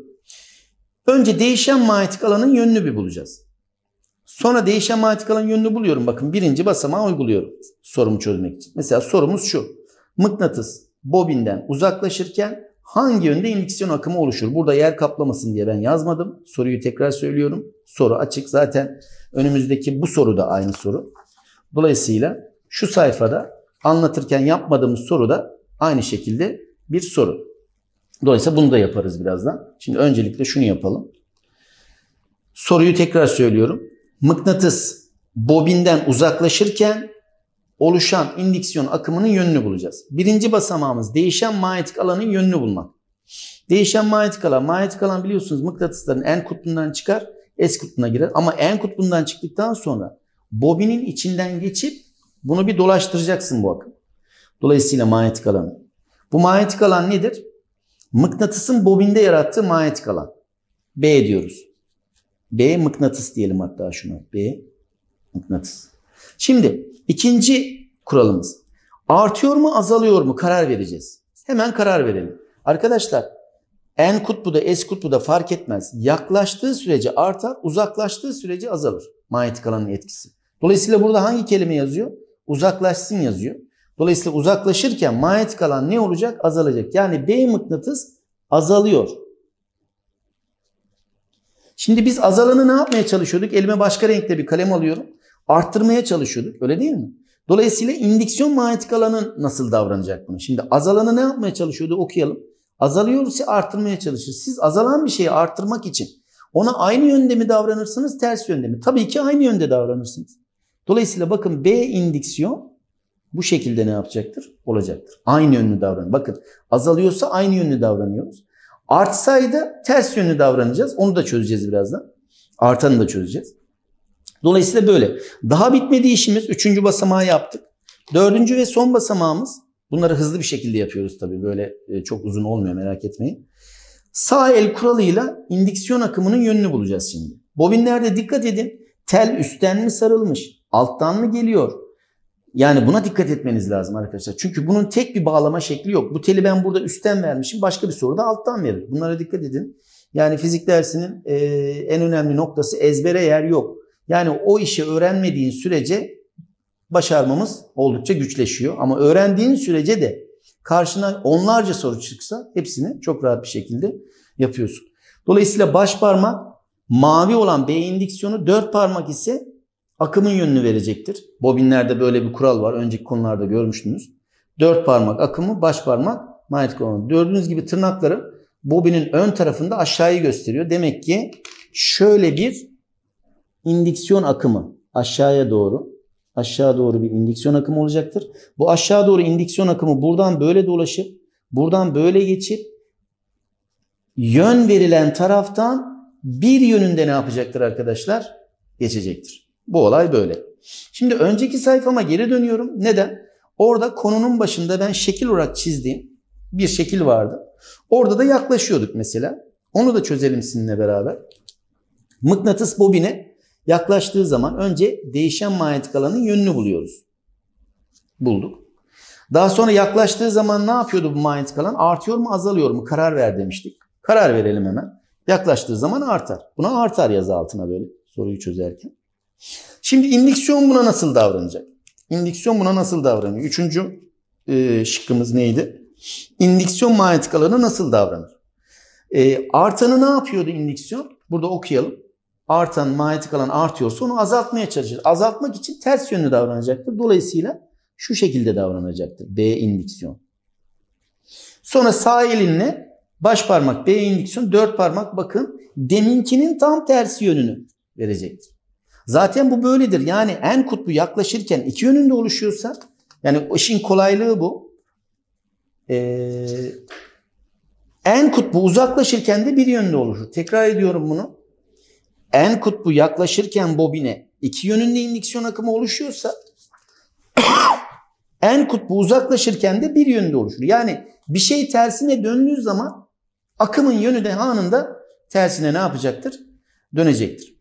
Önce değişen manyetik alanın yönünü bir bulacağız. Sonra değişen manyetik alanın yönünü buluyorum. Bakın birinci basamağı uyguluyorum sorumu çözmek için. Mesela sorumuz şu. Mıknatıs bobinden uzaklaşırken hangi yönde indüksiyon akımı oluşur? Burada yer kaplamasın diye ben yazmadım. Soruyu tekrar söylüyorum. Soru açık zaten Önümüzdeki bu soru da aynı soru. Dolayısıyla şu sayfada anlatırken yapmadığımız soru da aynı şekilde bir soru. Dolayısıyla bunu da yaparız birazdan. Şimdi öncelikle şunu yapalım. Soruyu tekrar söylüyorum. Mıknatıs bobinden uzaklaşırken oluşan indiksiyon akımının yönünü bulacağız. Birinci basamağımız değişen manyetik alanın yönünü bulmak. Değişen manyetik alan, manyetik alan biliyorsunuz mıknatısların en kutbundan çıkar S kutbuna girer. Ama N kutbundan çıktıktan sonra bobinin içinden geçip bunu bir dolaştıracaksın bu akım. Dolayısıyla manyetik alanı. Bu manyetik alan nedir? Mıknatısın bobinde yarattığı manyetik alan. B diyoruz. B mıknatıs diyelim hatta şuna. B mıknatıs. Şimdi ikinci kuralımız. Artıyor mu azalıyor mu karar vereceğiz. Hemen karar verelim. Arkadaşlar en kutbu da es kutbu da fark etmez. Yaklaştığı sürece artar, uzaklaştığı sürece azalır. Manyetik alanın etkisi. Dolayısıyla burada hangi kelime yazıyor? Uzaklaşsın yazıyor. Dolayısıyla uzaklaşırken manyetik alan ne olacak? Azalacak. Yani B mıknatıs azalıyor. Şimdi biz azalanı ne yapmaya çalışıyorduk? Elime başka renkte bir kalem alıyorum. Arttırmaya çalışıyorduk. Öyle değil mi? Dolayısıyla indiksiyon manyetik alanın nasıl davranacak bunu? Şimdi azalanı ne yapmaya çalışıyordu? Okuyalım. Azalıyorsa artırmaya çalışır. Siz azalan bir şeyi artırmak için ona aynı yönde mi davranırsınız, ters yönde mi? Tabii ki aynı yönde davranırsınız. Dolayısıyla bakın B indiksiyon bu şekilde ne yapacaktır? Olacaktır. Aynı yönlü davran. Bakın azalıyorsa aynı yönlü davranıyoruz. Artsaydı ters yönlü davranacağız. Onu da çözeceğiz birazdan. Artanı da çözeceğiz. Dolayısıyla böyle. Daha bitmedi işimiz. Üçüncü basamağı yaptık. Dördüncü ve son basamağımız Bunları hızlı bir şekilde yapıyoruz tabii. Böyle e, çok uzun olmuyor merak etmeyin. Sağ el kuralıyla indiksiyon akımının yönünü bulacağız şimdi. Bobinlerde dikkat edin. Tel üstten mi sarılmış? Alttan mı geliyor? Yani buna dikkat etmeniz lazım arkadaşlar. Çünkü bunun tek bir bağlama şekli yok. Bu teli ben burada üstten vermişim. Başka bir soruda alttan verir. Bunlara dikkat edin. Yani fizik dersinin e, en önemli noktası ezbere yer yok. Yani o işi öğrenmediğin sürece başarmamız oldukça güçleşiyor. Ama öğrendiğin sürece de karşına onlarca soru çıksa hepsini çok rahat bir şekilde yapıyorsun. Dolayısıyla baş parmak mavi olan beyin diksiyonu dört parmak ise akımın yönünü verecektir. Bobinlerde böyle bir kural var. Önceki konularda görmüştünüz. Dört parmak akımı, baş parmak manyetik olan. Gördüğünüz gibi tırnakları bobinin ön tarafında aşağıyı gösteriyor. Demek ki şöyle bir indiksiyon akımı aşağıya doğru aşağı doğru bir indiksiyon akımı olacaktır. Bu aşağı doğru indiksiyon akımı buradan böyle dolaşıp buradan böyle geçip yön verilen taraftan bir yönünde ne yapacaktır arkadaşlar? Geçecektir. Bu olay böyle. Şimdi önceki sayfama geri dönüyorum. Neden? Orada konunun başında ben şekil olarak çizdiğim bir şekil vardı. Orada da yaklaşıyorduk mesela. Onu da çözelim sizinle beraber. Mıknatıs bobine yaklaştığı zaman önce değişen manyetik alanın yönünü buluyoruz. Bulduk. Daha sonra yaklaştığı zaman ne yapıyordu bu manyetik alan? Artıyor mu azalıyor mu? Karar ver demiştik. Karar verelim hemen. Yaklaştığı zaman artar. Buna artar yazı altına böyle soruyu çözerken. Şimdi indüksiyon buna nasıl davranacak? İndüksiyon buna nasıl davranıyor? Üçüncü e, şıkkımız neydi? İndüksiyon manyetik alanı nasıl davranır? E, artanı ne yapıyordu indüksiyon? Burada okuyalım artan manyetik alan artıyorsa onu azaltmaya çalışır. Azaltmak için ters yönlü davranacaktır. Dolayısıyla şu şekilde davranacaktır. B indiksiyon. Sonra sağ elinle baş parmak B indiksiyon, dört parmak bakın deminkinin tam tersi yönünü verecektir. Zaten bu böyledir. Yani en kutbu yaklaşırken iki yönünde oluşuyorsa yani işin kolaylığı bu. Ee, en kutbu uzaklaşırken de bir yönde oluşur. Tekrar ediyorum bunu en kutbu yaklaşırken bobine iki yönünde indiksiyon akımı oluşuyorsa en kutbu uzaklaşırken de bir yönde oluşur. Yani bir şey tersine döndüğü zaman akımın yönü de anında tersine ne yapacaktır? Dönecektir.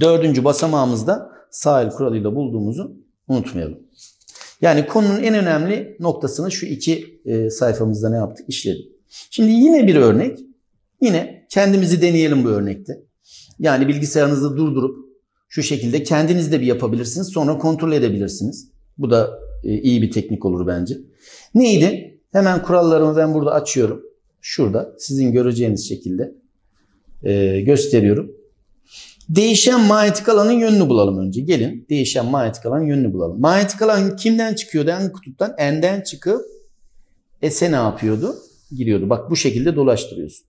Dördüncü basamağımızda sahil kuralıyla bulduğumuzu unutmayalım. Yani konunun en önemli noktasını şu iki e, sayfamızda ne yaptık? İşledik. Şimdi yine bir örnek. Yine kendimizi deneyelim bu örnekte. Yani bilgisayarınızı durdurup şu şekilde kendiniz de bir yapabilirsiniz. Sonra kontrol edebilirsiniz. Bu da e, iyi bir teknik olur bence. Neydi? Hemen kurallarımı ben burada açıyorum. Şurada sizin göreceğiniz şekilde e, gösteriyorum. Değişen manyetik alanın yönünü bulalım önce. Gelin değişen manyetik alan yönünü bulalım. Manyetik alan kimden çıkıyordu? Hangi kutuptan? N'den çıkıp S'e ne yapıyordu? Giriyordu. Bak bu şekilde dolaştırıyorsun.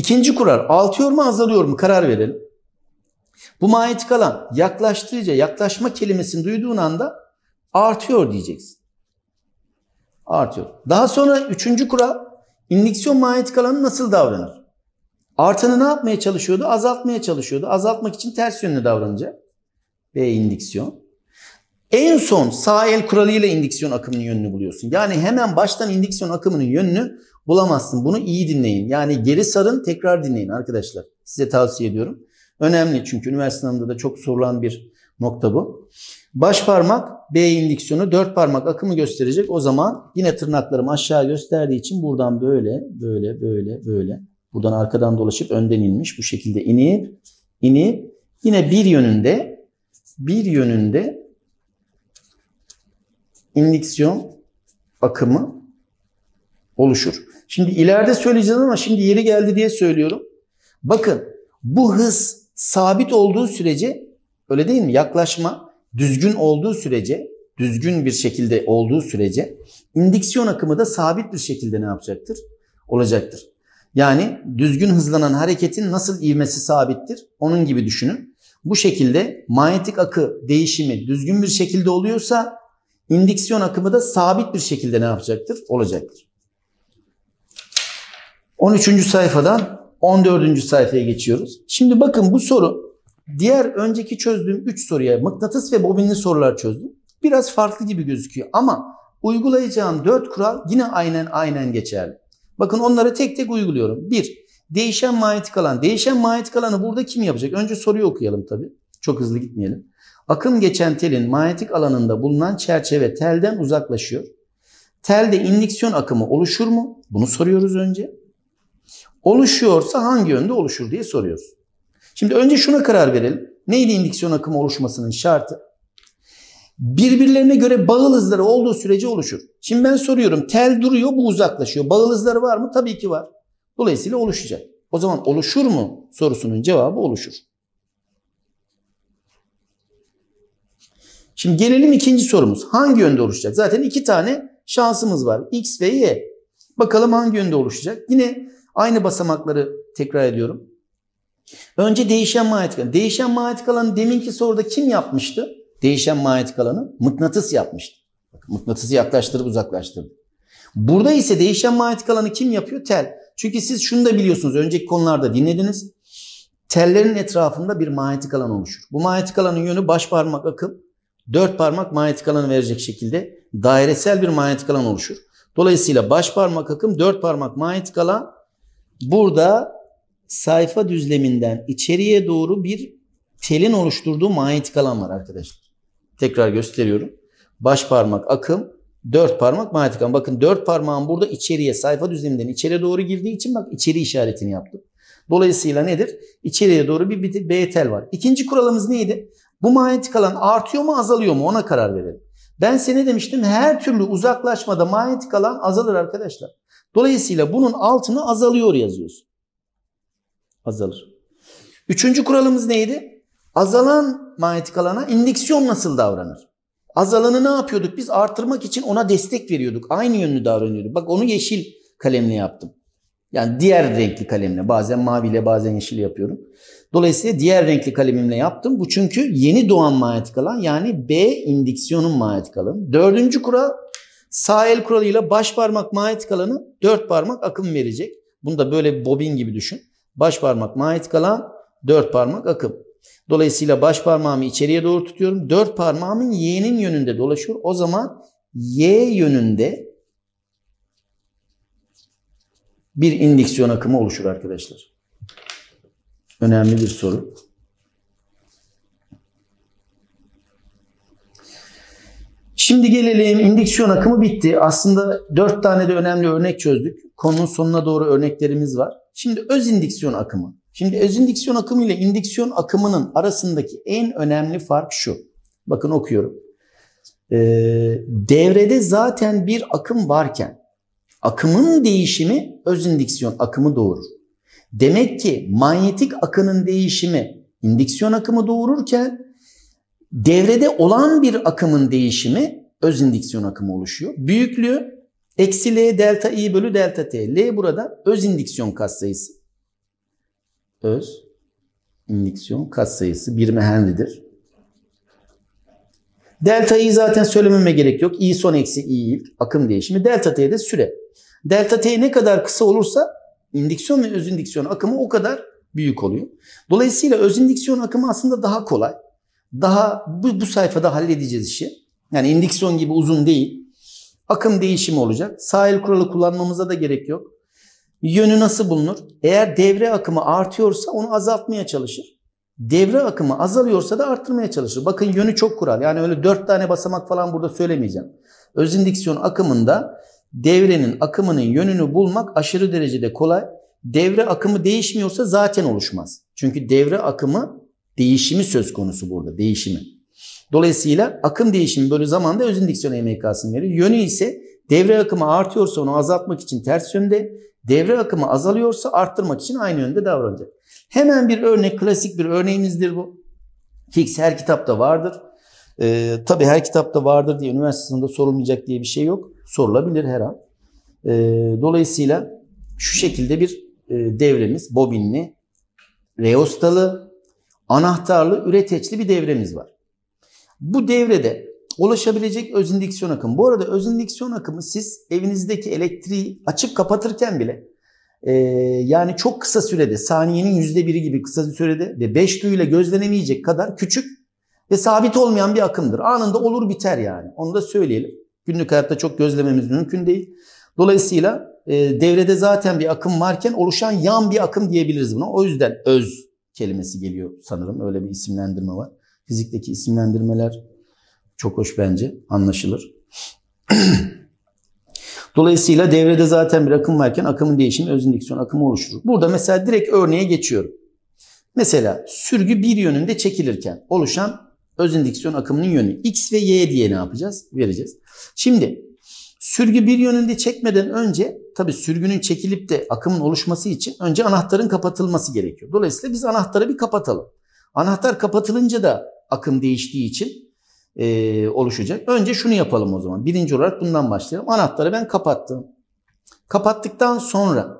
İkinci kural artıyor mu azalıyor mu karar verelim. Bu mahiyeti kalan yaklaştırıcı yaklaşma kelimesini duyduğun anda artıyor diyeceksin. Artıyor. Daha sonra üçüncü kural indiksiyon mahiyeti kalanı nasıl davranır? Artanı ne yapmaya çalışıyordu? Azaltmaya çalışıyordu. Azaltmak için ters yönlü davranacak. Ve indiksiyon. En son sağ el kuralıyla indiksiyon akımının yönünü buluyorsun. Yani hemen baştan indiksiyon akımının yönünü bulamazsın. Bunu iyi dinleyin. Yani geri sarın tekrar dinleyin arkadaşlar. Size tavsiye ediyorum. Önemli çünkü üniversite sınavında da çok sorulan bir nokta bu. Baş parmak B indiksiyonu dört parmak akımı gösterecek. O zaman yine tırnaklarım aşağı gösterdiği için buradan böyle böyle böyle böyle. Buradan arkadan dolaşıp önden inmiş. Bu şekilde inip inip yine bir yönünde bir yönünde indiksiyon akımı oluşur. Şimdi ileride söyleyeceğiz ama şimdi yeri geldi diye söylüyorum. Bakın bu hız sabit olduğu sürece öyle değil mi? Yaklaşma düzgün olduğu sürece düzgün bir şekilde olduğu sürece indiksiyon akımı da sabit bir şekilde ne yapacaktır? Olacaktır. Yani düzgün hızlanan hareketin nasıl ivmesi sabittir? Onun gibi düşünün. Bu şekilde manyetik akı değişimi düzgün bir şekilde oluyorsa indiksiyon akımı da sabit bir şekilde ne yapacaktır? Olacaktır. 13. sayfadan 14. sayfaya geçiyoruz. Şimdi bakın bu soru diğer önceki çözdüğüm 3 soruya mıknatıs ve bobinli sorular çözdüm. Biraz farklı gibi gözüküyor ama uygulayacağım 4 kural yine aynen aynen geçerli. Bakın onları tek tek uyguluyorum. 1. Değişen manyetik alan. Değişen manyetik alanı burada kim yapacak? Önce soruyu okuyalım tabii. Çok hızlı gitmeyelim. Akım geçen telin manyetik alanında bulunan çerçeve telden uzaklaşıyor. Telde indüksiyon akımı oluşur mu? Bunu soruyoruz önce. Oluşuyorsa hangi yönde oluşur diye soruyoruz. Şimdi önce şuna karar verelim. Neydi indüksiyon akımı oluşmasının şartı? Birbirlerine göre bağıl hızları olduğu sürece oluşur. Şimdi ben soruyorum tel duruyor bu uzaklaşıyor. Bağıl hızları var mı? Tabii ki var. Dolayısıyla oluşacak. O zaman oluşur mu sorusunun cevabı oluşur. Şimdi gelelim ikinci sorumuz. Hangi yönde oluşacak? Zaten iki tane şansımız var. X ve Y. Bakalım hangi yönde oluşacak? Yine Aynı basamakları tekrar ediyorum. Önce değişen manyetik alan. Değişen manyetik alanı deminki soruda kim yapmıştı? Değişen manyetik alanı mıknatıs yapmıştı. mıknatısı yaklaştırıp uzaklaştırdı. Burada ise değişen manyetik alanı kim yapıyor? Tel. Çünkü siz şunu da biliyorsunuz. Önceki konularda dinlediniz. Tellerin etrafında bir manyetik alan oluşur. Bu manyetik alanın yönü baş parmak akım, dört parmak manyetik alanı verecek şekilde dairesel bir manyetik alan oluşur. Dolayısıyla baş parmak akım, dört parmak manyetik alan Burada sayfa düzleminden içeriye doğru bir telin oluşturduğu manyetik alan var arkadaşlar. Tekrar gösteriyorum. Baş parmak akım, dört parmak manyetik alan. Bakın dört parmağım burada içeriye sayfa düzleminden içeriye doğru girdiği için bak içeri işaretini yaptım. Dolayısıyla nedir? İçeriye doğru bir, bir B tel var. İkinci kuralımız neydi? Bu manyetik alan artıyor mu azalıyor mu ona karar verelim. Ben size ne demiştim? Her türlü uzaklaşmada manyetik alan azalır arkadaşlar. Dolayısıyla bunun altını azalıyor yazıyoruz. Azalır. Üçüncü kuralımız neydi? Azalan manyetik alana indiksiyon nasıl davranır? Azalanı ne yapıyorduk? Biz artırmak için ona destek veriyorduk. Aynı yönlü davranıyorduk. Bak onu yeşil kalemle yaptım. Yani diğer renkli kalemle bazen maviyle bazen yeşil yapıyorum. Dolayısıyla diğer renkli kalemimle yaptım. Bu çünkü yeni doğan manyetik alan yani B indiksiyonun manyetik alanı. Dördüncü kural Sağ el kuralıyla baş parmak mahit kalanı dört parmak akım verecek. Bunu da böyle bobin gibi düşün. Baş parmak mahit kalan dört parmak akım. Dolayısıyla baş parmağımı içeriye doğru tutuyorum. dört parmağımın y'nin yönünde dolaşıyor. O zaman y yönünde bir indiksiyon akımı oluşur arkadaşlar. Önemli bir soru. Şimdi gelelim indüksiyon akımı bitti. Aslında dört tane de önemli örnek çözdük. Konunun sonuna doğru örneklerimiz var. Şimdi öz indüksiyon akımı. Şimdi öz indüksiyon akımı ile indüksiyon akımının arasındaki en önemli fark şu. Bakın okuyorum. Ee, devrede zaten bir akım varken akımın değişimi öz indüksiyon akımı doğurur. Demek ki manyetik akının değişimi indüksiyon akımı doğururken Devrede olan bir akımın değişimi öz indiksiyon akımı oluşuyor. Büyüklüğü eksi L delta I bölü delta T. L burada öz indiksiyon katsayısı. Öz indiksiyon katsayısı birime Henry'dir. Delta I zaten söylememe gerek yok. I son eksi I ilk akım değişimi. Delta T de süre. Delta T ne kadar kısa olursa indiksiyon ve öz indiksiyon akımı o kadar büyük oluyor. Dolayısıyla öz indiksiyon akımı aslında daha kolay. Daha bu, bu sayfada halledeceğiz işi. Yani indiksiyon gibi uzun değil. Akım değişimi olacak. Sahil kuralı kullanmamıza da gerek yok. Yönü nasıl bulunur? Eğer devre akımı artıyorsa onu azaltmaya çalışır. Devre akımı azalıyorsa da arttırmaya çalışır. Bakın yönü çok kural. Yani öyle dört tane basamak falan burada söylemeyeceğim. Öz indiksiyon akımında devrenin akımının yönünü bulmak aşırı derecede kolay. Devre akımı değişmiyorsa zaten oluşmaz. Çünkü devre akımı değişimi söz konusu burada. Değişimi. Dolayısıyla akım değişimi böyle zaman da özün diksiyon EMK'sını veriyor. Yönü ise devre akımı artıyorsa onu azaltmak için ters yönde, devre akımı azalıyorsa arttırmak için aynı yönde davranacak. Hemen bir örnek, klasik bir örneğimizdir bu. Higgs her kitapta vardır. Ee, tabii her kitapta vardır diye üniversite sorulmayacak diye bir şey yok. Sorulabilir her an. Ee, dolayısıyla şu şekilde bir e, devremiz bobinli, reostalı, anahtarlı, üreteçli bir devremiz var. Bu devrede ulaşabilecek özindiksiyon akımı. Bu arada özindiksiyon akımı siz evinizdeki elektriği açıp kapatırken bile e, yani çok kısa sürede saniyenin yüzde biri gibi kısa bir sürede ve beş duyuyla gözlenemeyecek kadar küçük ve sabit olmayan bir akımdır. Anında olur biter yani. Onu da söyleyelim. Günlük hayatta çok gözlememiz mümkün değil. Dolayısıyla e, devrede zaten bir akım varken oluşan yan bir akım diyebiliriz buna. O yüzden öz kelimesi geliyor sanırım. Öyle bir isimlendirme var. Fizikteki isimlendirmeler çok hoş bence. Anlaşılır. Dolayısıyla devrede zaten bir akım varken akımın değişimi özün diksiyon akımı oluşturur. Burada mesela direkt örneğe geçiyorum. Mesela sürgü bir yönünde çekilirken oluşan özün diksiyon akımının yönü x ve y diye ne yapacağız? Vereceğiz. Şimdi Sürgü bir yönünde çekmeden önce tabi sürgünün çekilip de akımın oluşması için önce anahtarın kapatılması gerekiyor. Dolayısıyla biz anahtarı bir kapatalım. Anahtar kapatılınca da akım değiştiği için e, oluşacak. Önce şunu yapalım o zaman. Birinci olarak bundan başlayalım. Anahtarı ben kapattım. Kapattıktan sonra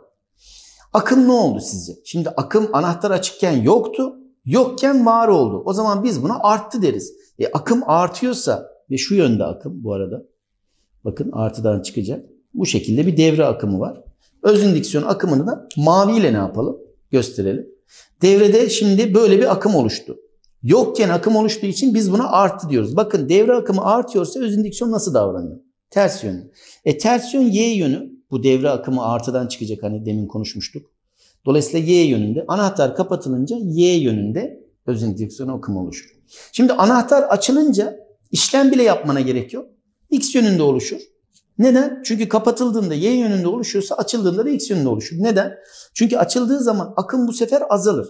akım ne oldu sizce? Şimdi akım anahtar açıkken yoktu. Yokken var oldu. O zaman biz buna arttı deriz. E, akım artıyorsa ve şu yönde akım bu arada Bakın artıdan çıkacak. Bu şekilde bir devre akımı var. Özün diksiyon akımını da maviyle ne yapalım? Gösterelim. Devrede şimdi böyle bir akım oluştu. Yokken akım oluştuğu için biz buna arttı diyoruz. Bakın devre akımı artıyorsa özün diksiyon nasıl davranıyor? Ters yönü. E ters yön y yönü. Bu devre akımı artıdan çıkacak hani demin konuşmuştuk. Dolayısıyla y yönünde. Anahtar kapatılınca y yönünde özün diksiyonu akımı oluşur. Şimdi anahtar açılınca işlem bile yapmana gerek yok. X yönünde oluşur. Neden? Çünkü kapatıldığında Y yönünde oluşuyorsa açıldığında da X yönünde oluşur. Neden? Çünkü açıldığı zaman akım bu sefer azalır.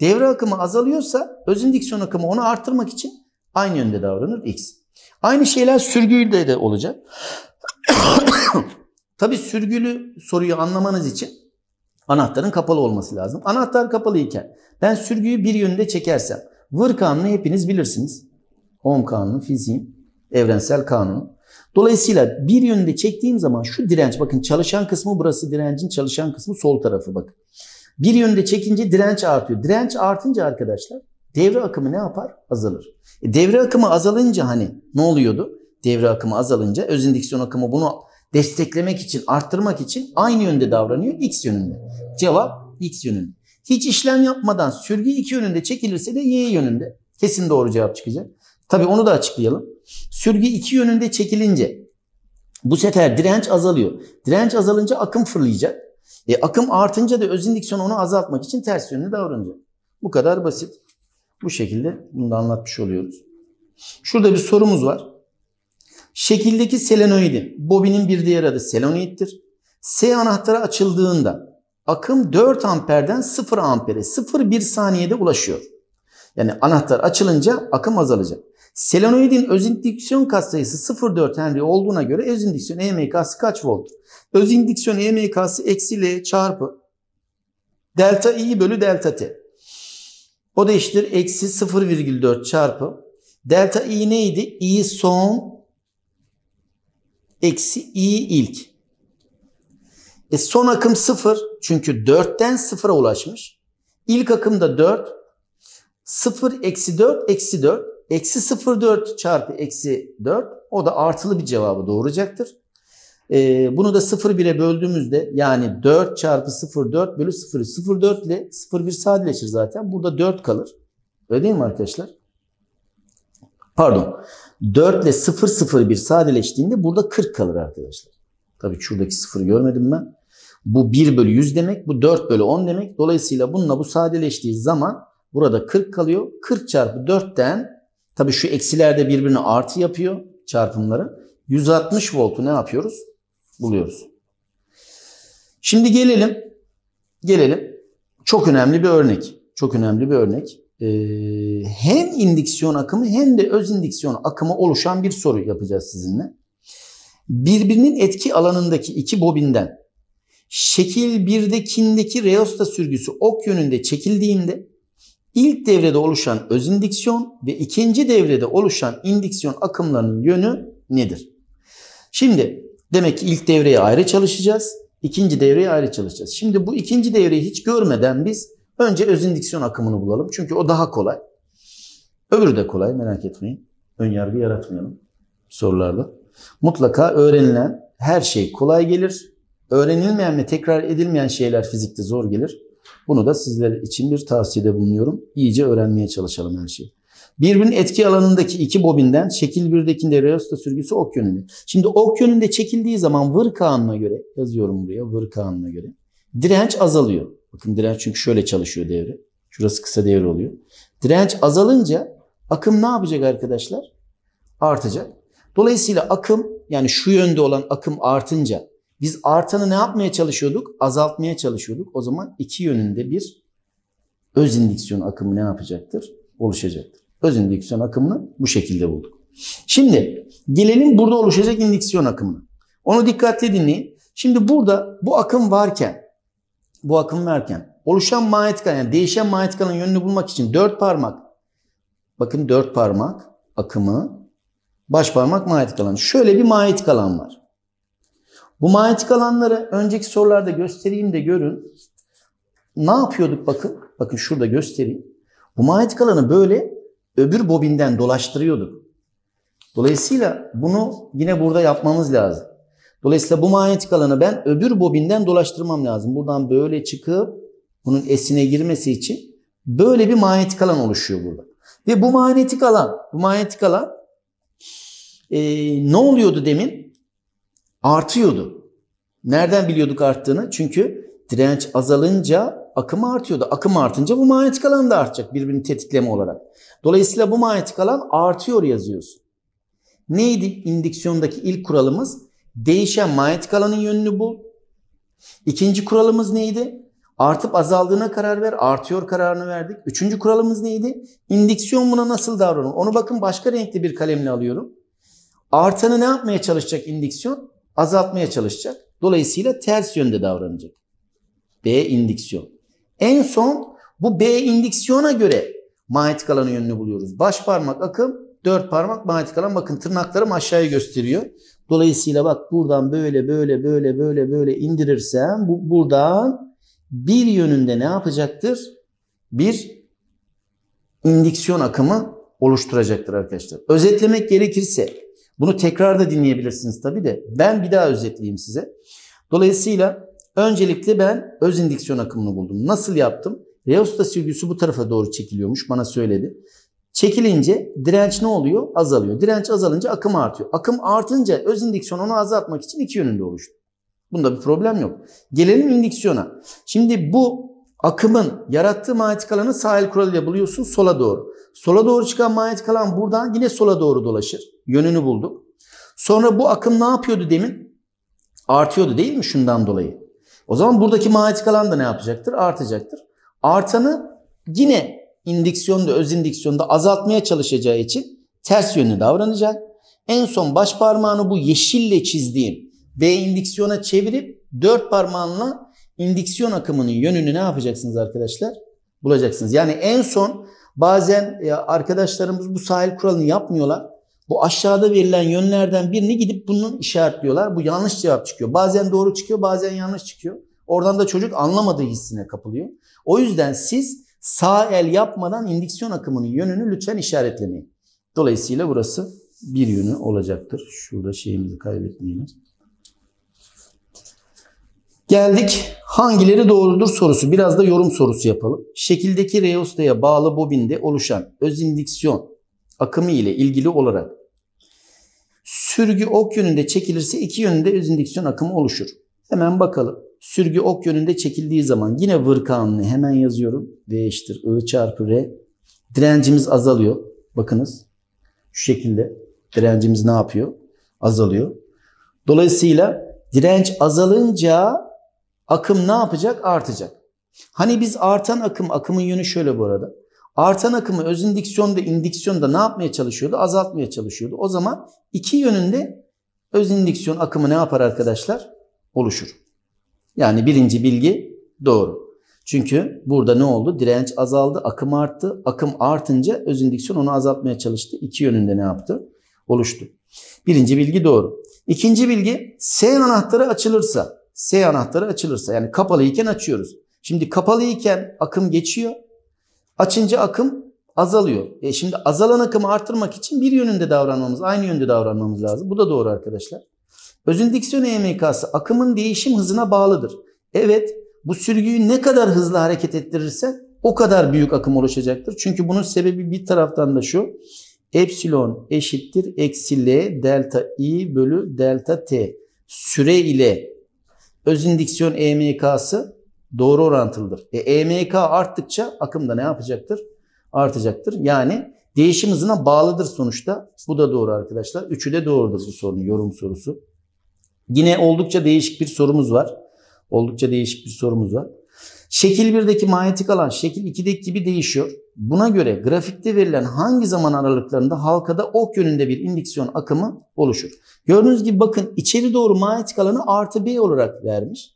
Devre akımı azalıyorsa özün diksiyon akımı onu artırmak için aynı yönde davranır X. Aynı şeyler sürgüyle de olacak. Tabi sürgülü soruyu anlamanız için anahtarın kapalı olması lazım. Anahtar kapalı iken ben sürgüyü bir yönde çekersem vır kanunu hepiniz bilirsiniz. Ohm kanunu, fiziğin, evrensel kanunu. Dolayısıyla bir yönde çektiğim zaman şu direnç bakın çalışan kısmı burası direncin çalışan kısmı sol tarafı bakın. Bir yönde çekince direnç artıyor. Direnç artınca arkadaşlar devre akımı ne yapar? Azalır. E devre akımı azalınca hani ne oluyordu? Devre akımı azalınca özün diksiyon akımı bunu desteklemek için, arttırmak için aynı yönde davranıyor x yönünde. Cevap x yönünde. Hiç işlem yapmadan sürgü iki yönünde çekilirse de y yönünde. Kesin doğru cevap çıkacak. Tabii onu da açıklayalım. Sürgü iki yönünde çekilince bu sefer direnç azalıyor. Direnç azalınca akım fırlayacak. E, akım artınca da öz indiksiyon onu azaltmak için ters yönlü davranacak. Bu kadar basit. Bu şekilde bunu da anlatmış oluyoruz. Şurada bir sorumuz var. Şekildeki selenoidin bobinin bir diğer adı selenoidtir. S anahtarı açıldığında akım 4 amperden 0 ampere 0,1 saniyede ulaşıyor. Yani anahtar açılınca akım azalacak. Selenoidin özindiksiyon katsayısı 0.4 Henry olduğuna göre özindiksiyon EMK'sı kaç volt? Özindiksiyon EMK'sı eksi L çarpı delta I bölü delta T. O da eşittir eksi 0,4 çarpı delta I neydi? I son eksi I ilk. E son akım 0 çünkü 4'ten 0'a ulaşmış. İlk akım da 4. 0 eksi 4 eksi 4 eksi 0,4 çarpı eksi 4 o da artılı bir cevabı doğuracaktır. E, bunu da 0,1'e böldüğümüzde yani 4 çarpı 0,4 bölü 0, 0,4 ile 0,1 sadeleşir zaten. Burada 4 kalır. Öyle değil mi arkadaşlar? Pardon. 4 ile 0,01 sadeleştiğinde burada 40 kalır arkadaşlar. Tabii şuradaki 0 görmedim ben. Bu 1 bölü 100 demek. Bu 4 bölü 10 demek. Dolayısıyla bununla bu sadeleştiği zaman burada 40 kalıyor. 40 çarpı 4'ten Tabii şu eksilerde de birbirine artı yapıyor çarpımları. 160 voltu ne yapıyoruz? Buluyoruz. Şimdi gelelim. Gelelim. Çok önemli bir örnek. Çok önemli bir örnek. Ee, hem indiksiyon akımı hem de öz indiksiyon akımı oluşan bir soru yapacağız sizinle. Birbirinin etki alanındaki iki bobinden şekil 1'dekindeki reosta sürgüsü ok yönünde çekildiğinde İlk devrede oluşan özindiksiyon ve ikinci devrede oluşan indiksiyon akımlarının yönü nedir? Şimdi demek ki ilk devreye ayrı çalışacağız. ikinci devreye ayrı çalışacağız. Şimdi bu ikinci devreyi hiç görmeden biz önce özindiksiyon akımını bulalım. Çünkü o daha kolay. Öbürü de kolay merak etmeyin. Önyargı yaratmayalım sorularda. Mutlaka öğrenilen her şey kolay gelir. Öğrenilmeyen ve tekrar edilmeyen şeyler fizikte zor gelir. Bunu da sizler için bir tavsiyede bulunuyorum. İyice öğrenmeye çalışalım her şeyi. Birbirinin etki alanındaki iki bobinden şekil birdekinde reosta sürgüsü ok yönünde. Şimdi ok yönünde çekildiği zaman vır kanuna göre yazıyorum buraya vır kanuna göre direnç azalıyor. Bakın direnç çünkü şöyle çalışıyor devre. Şurası kısa devre oluyor. Direnç azalınca akım ne yapacak arkadaşlar? Artacak. Dolayısıyla akım yani şu yönde olan akım artınca biz artanı ne yapmaya çalışıyorduk? Azaltmaya çalışıyorduk. O zaman iki yönünde bir öz indiksiyon akımı ne yapacaktır? Oluşacaktır. Öz indiksiyon akımını bu şekilde bulduk. Şimdi gelelim burada oluşacak indiksiyon akımına. Onu dikkatli dinleyin. Şimdi burada bu akım varken, bu akım varken oluşan manyetik alan, yani değişen manyetik alanın yönünü bulmak için dört parmak, bakın dört parmak akımı, baş parmak manyetik alan. Şöyle bir manyetik alan var. Bu manyetik alanları önceki sorularda göstereyim de görün. Ne yapıyorduk bakın. Bakın şurada göstereyim. Bu manyetik alanı böyle öbür bobinden dolaştırıyorduk. Dolayısıyla bunu yine burada yapmamız lazım. Dolayısıyla bu manyetik alanı ben öbür bobinden dolaştırmam lazım. Buradan böyle çıkıp bunun esine girmesi için böyle bir manyetik alan oluşuyor burada. Ve bu manyetik alan, bu manyetik alan e, ne oluyordu demin? artıyordu. Nereden biliyorduk arttığını? Çünkü direnç azalınca akım artıyordu. Akım artınca bu manyetik alan da artacak birbirini tetikleme olarak. Dolayısıyla bu manyetik alan artıyor yazıyorsun. Neydi indiksiyondaki ilk kuralımız? Değişen manyetik alanın yönünü bul. İkinci kuralımız neydi? Artıp azaldığına karar ver. Artıyor kararını verdik. Üçüncü kuralımız neydi? İndiksiyon buna nasıl davranır? Onu bakın başka renkli bir kalemle alıyorum. Artanı ne yapmaya çalışacak indiksiyon? azaltmaya çalışacak. Dolayısıyla ters yönde davranacak. B indiksiyon. En son bu B indiksiyona göre manyetik alanın yönünü buluyoruz. Baş parmak akım, dört parmak manyetik alan. Bakın tırnaklarım aşağıya gösteriyor. Dolayısıyla bak buradan böyle böyle böyle böyle böyle indirirsem bu buradan bir yönünde ne yapacaktır? Bir indiksiyon akımı oluşturacaktır arkadaşlar. Özetlemek gerekirse bunu tekrar da dinleyebilirsiniz tabii de. Ben bir daha özetleyeyim size. Dolayısıyla öncelikle ben öz indiksiyon akımını buldum. Nasıl yaptım? Reosta sürgüsü bu tarafa doğru çekiliyormuş bana söyledi. Çekilince direnç ne oluyor? Azalıyor. Direnç azalınca akım artıyor. Akım artınca öz indiksiyon onu azaltmak için iki yönünde oluştu. Bunda bir problem yok. Gelelim indiksiyona. Şimdi bu akımın yarattığı manyetik alanı sahil kuralıyla buluyorsun sola doğru. Sola doğru çıkan manyet kalan buradan yine sola doğru dolaşır. Yönünü bulduk. Sonra bu akım ne yapıyordu demin? Artıyordu değil mi şundan dolayı? O zaman buradaki manyetik alan da ne yapacaktır? Artacaktır. Artanı yine indiksiyonda, öz indiksiyonda azaltmaya çalışacağı için ters yönlü davranacak. En son baş parmağını bu yeşille çizdiğim B indiksiyona çevirip dört parmağınla indiksiyon akımının yönünü ne yapacaksınız arkadaşlar? Bulacaksınız. Yani en son Bazen e, arkadaşlarımız bu sahil kuralını yapmıyorlar. Bu aşağıda verilen yönlerden birini gidip bunun işaretliyorlar. Bu yanlış cevap çıkıyor. Bazen doğru çıkıyor, bazen yanlış çıkıyor. Oradan da çocuk anlamadığı hissine kapılıyor. O yüzden siz sağ el yapmadan indiksiyon akımının yönünü lütfen işaretlemeyin. Dolayısıyla burası bir yönü olacaktır. Şurada şeyimizi kaybetmeyelim. Geldik hangileri doğrudur sorusu. Biraz da yorum sorusu yapalım. Şekildeki reostaya bağlı bobinde oluşan özindiksiyon akımı ile ilgili olarak sürgü ok yönünde çekilirse iki yönünde özindiksiyon akımı oluşur. Hemen bakalım. Sürgü ok yönünde çekildiği zaman yine vır kanunu hemen yazıyorum. V eşittir I çarpı R. Direncimiz azalıyor. Bakınız şu şekilde direncimiz ne yapıyor? Azalıyor. Dolayısıyla direnç azalınca akım ne yapacak? Artacak. Hani biz artan akım, akımın yönü şöyle bu arada. Artan akımı öz indiksiyonda, indiksiyonda ne yapmaya çalışıyordu? Azaltmaya çalışıyordu. O zaman iki yönünde öz indiksiyon akımı ne yapar arkadaşlar? Oluşur. Yani birinci bilgi doğru. Çünkü burada ne oldu? Direnç azaldı, akım arttı. Akım artınca öz indiksiyon onu azaltmaya çalıştı. İki yönünde ne yaptı? Oluştu. Birinci bilgi doğru. İkinci bilgi S anahtarı açılırsa S anahtarı açılırsa yani kapalı iken açıyoruz. Şimdi kapalı iken akım geçiyor. Açınca akım azalıyor. E şimdi azalan akımı artırmak için bir yönünde davranmamız, aynı yönde davranmamız lazım. Bu da doğru arkadaşlar. Özün diksiyon EMK'sı akımın değişim hızına bağlıdır. Evet bu sürgüyü ne kadar hızlı hareket ettirirse o kadar büyük akım oluşacaktır. Çünkü bunun sebebi bir taraftan da şu. Epsilon eşittir eksi L delta I bölü delta T. Süre ile Öz EMK'sı doğru orantılıdır. E, EMK arttıkça akım da ne yapacaktır? Artacaktır. Yani değişim hızına bağlıdır sonuçta. Bu da doğru arkadaşlar. Üçü de doğrudur bu sorunun yorum sorusu. Yine oldukça değişik bir sorumuz var. Oldukça değişik bir sorumuz var. Şekil 1'deki manyetik alan şekil 2'deki gibi değişiyor. Buna göre grafikte verilen hangi zaman aralıklarında halkada ok yönünde bir indiksiyon akımı oluşur? Gördüğünüz gibi bakın içeri doğru manyetik alanı artı B olarak vermiş.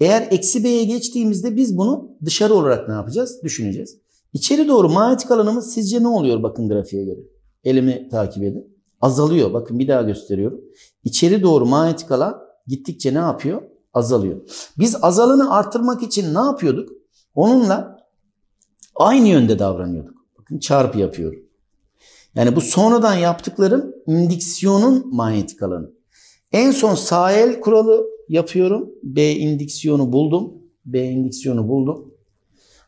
Eğer eksi B'ye geçtiğimizde biz bunu dışarı olarak ne yapacağız? Düşüneceğiz. İçeri doğru manyetik alanımız sizce ne oluyor bakın grafiğe göre? Elimi takip edin. Azalıyor. Bakın bir daha gösteriyorum. İçeri doğru manyetik alan gittikçe ne yapıyor? azalıyor. Biz azalını artırmak için ne yapıyorduk? Onunla aynı yönde davranıyorduk. Bakın çarpı yapıyorum. Yani bu sonradan yaptıklarım indiksiyonun manyetik alanı. En son sağ kuralı yapıyorum. B indiksiyonu buldum. B indiksiyonu buldum.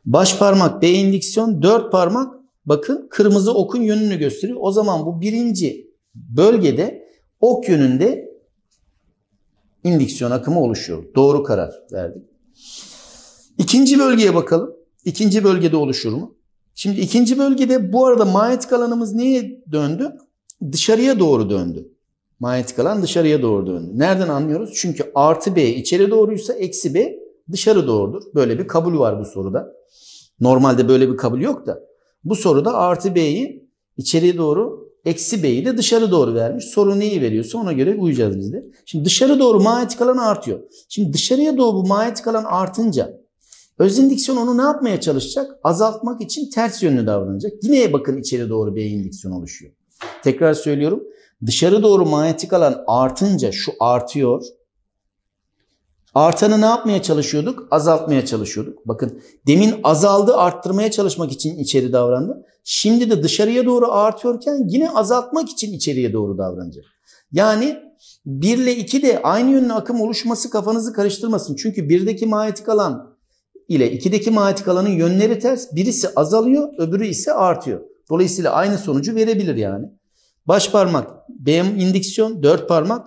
Baş parmak B indiksiyon, dört parmak bakın kırmızı okun yönünü gösteriyor. O zaman bu birinci bölgede ok yönünde indiksiyon akımı oluşuyor. Doğru karar verdik. İkinci bölgeye bakalım. İkinci bölgede oluşur mu? Şimdi ikinci bölgede bu arada manyetik alanımız neye döndü? Dışarıya doğru döndü. Manyetik alan dışarıya doğru döndü. Nereden anlıyoruz? Çünkü artı B içeri doğruysa eksi B dışarı doğrudur. Böyle bir kabul var bu soruda. Normalde böyle bir kabul yok da. Bu soruda artı B'yi içeriye doğru Eksi B'yi de dışarı doğru vermiş. Soru neyi veriyorsa ona göre uyacağız biz de. Şimdi dışarı doğru manyetik alan artıyor. Şimdi dışarıya doğru bu manyetik alan artınca öz diksiyon onu ne yapmaya çalışacak? Azaltmak için ters yönlü davranacak. Yine bakın içeri doğru bir indiksiyon oluşuyor. Tekrar söylüyorum. Dışarı doğru manyetik alan artınca şu artıyor. Artanı ne yapmaya çalışıyorduk? Azaltmaya çalışıyorduk. Bakın demin azaldı arttırmaya çalışmak için içeri davrandı. Şimdi de dışarıya doğru artıyorken yine azaltmak için içeriye doğru davranacak. Yani 1 ile 2 de aynı yönlü akım oluşması kafanızı karıştırmasın. Çünkü 1'deki manyetik alan ile 2'deki manyetik alanın yönleri ters. Birisi azalıyor, öbürü ise artıyor. Dolayısıyla aynı sonucu verebilir yani. Baş parmak BM indiksiyon, dört parmak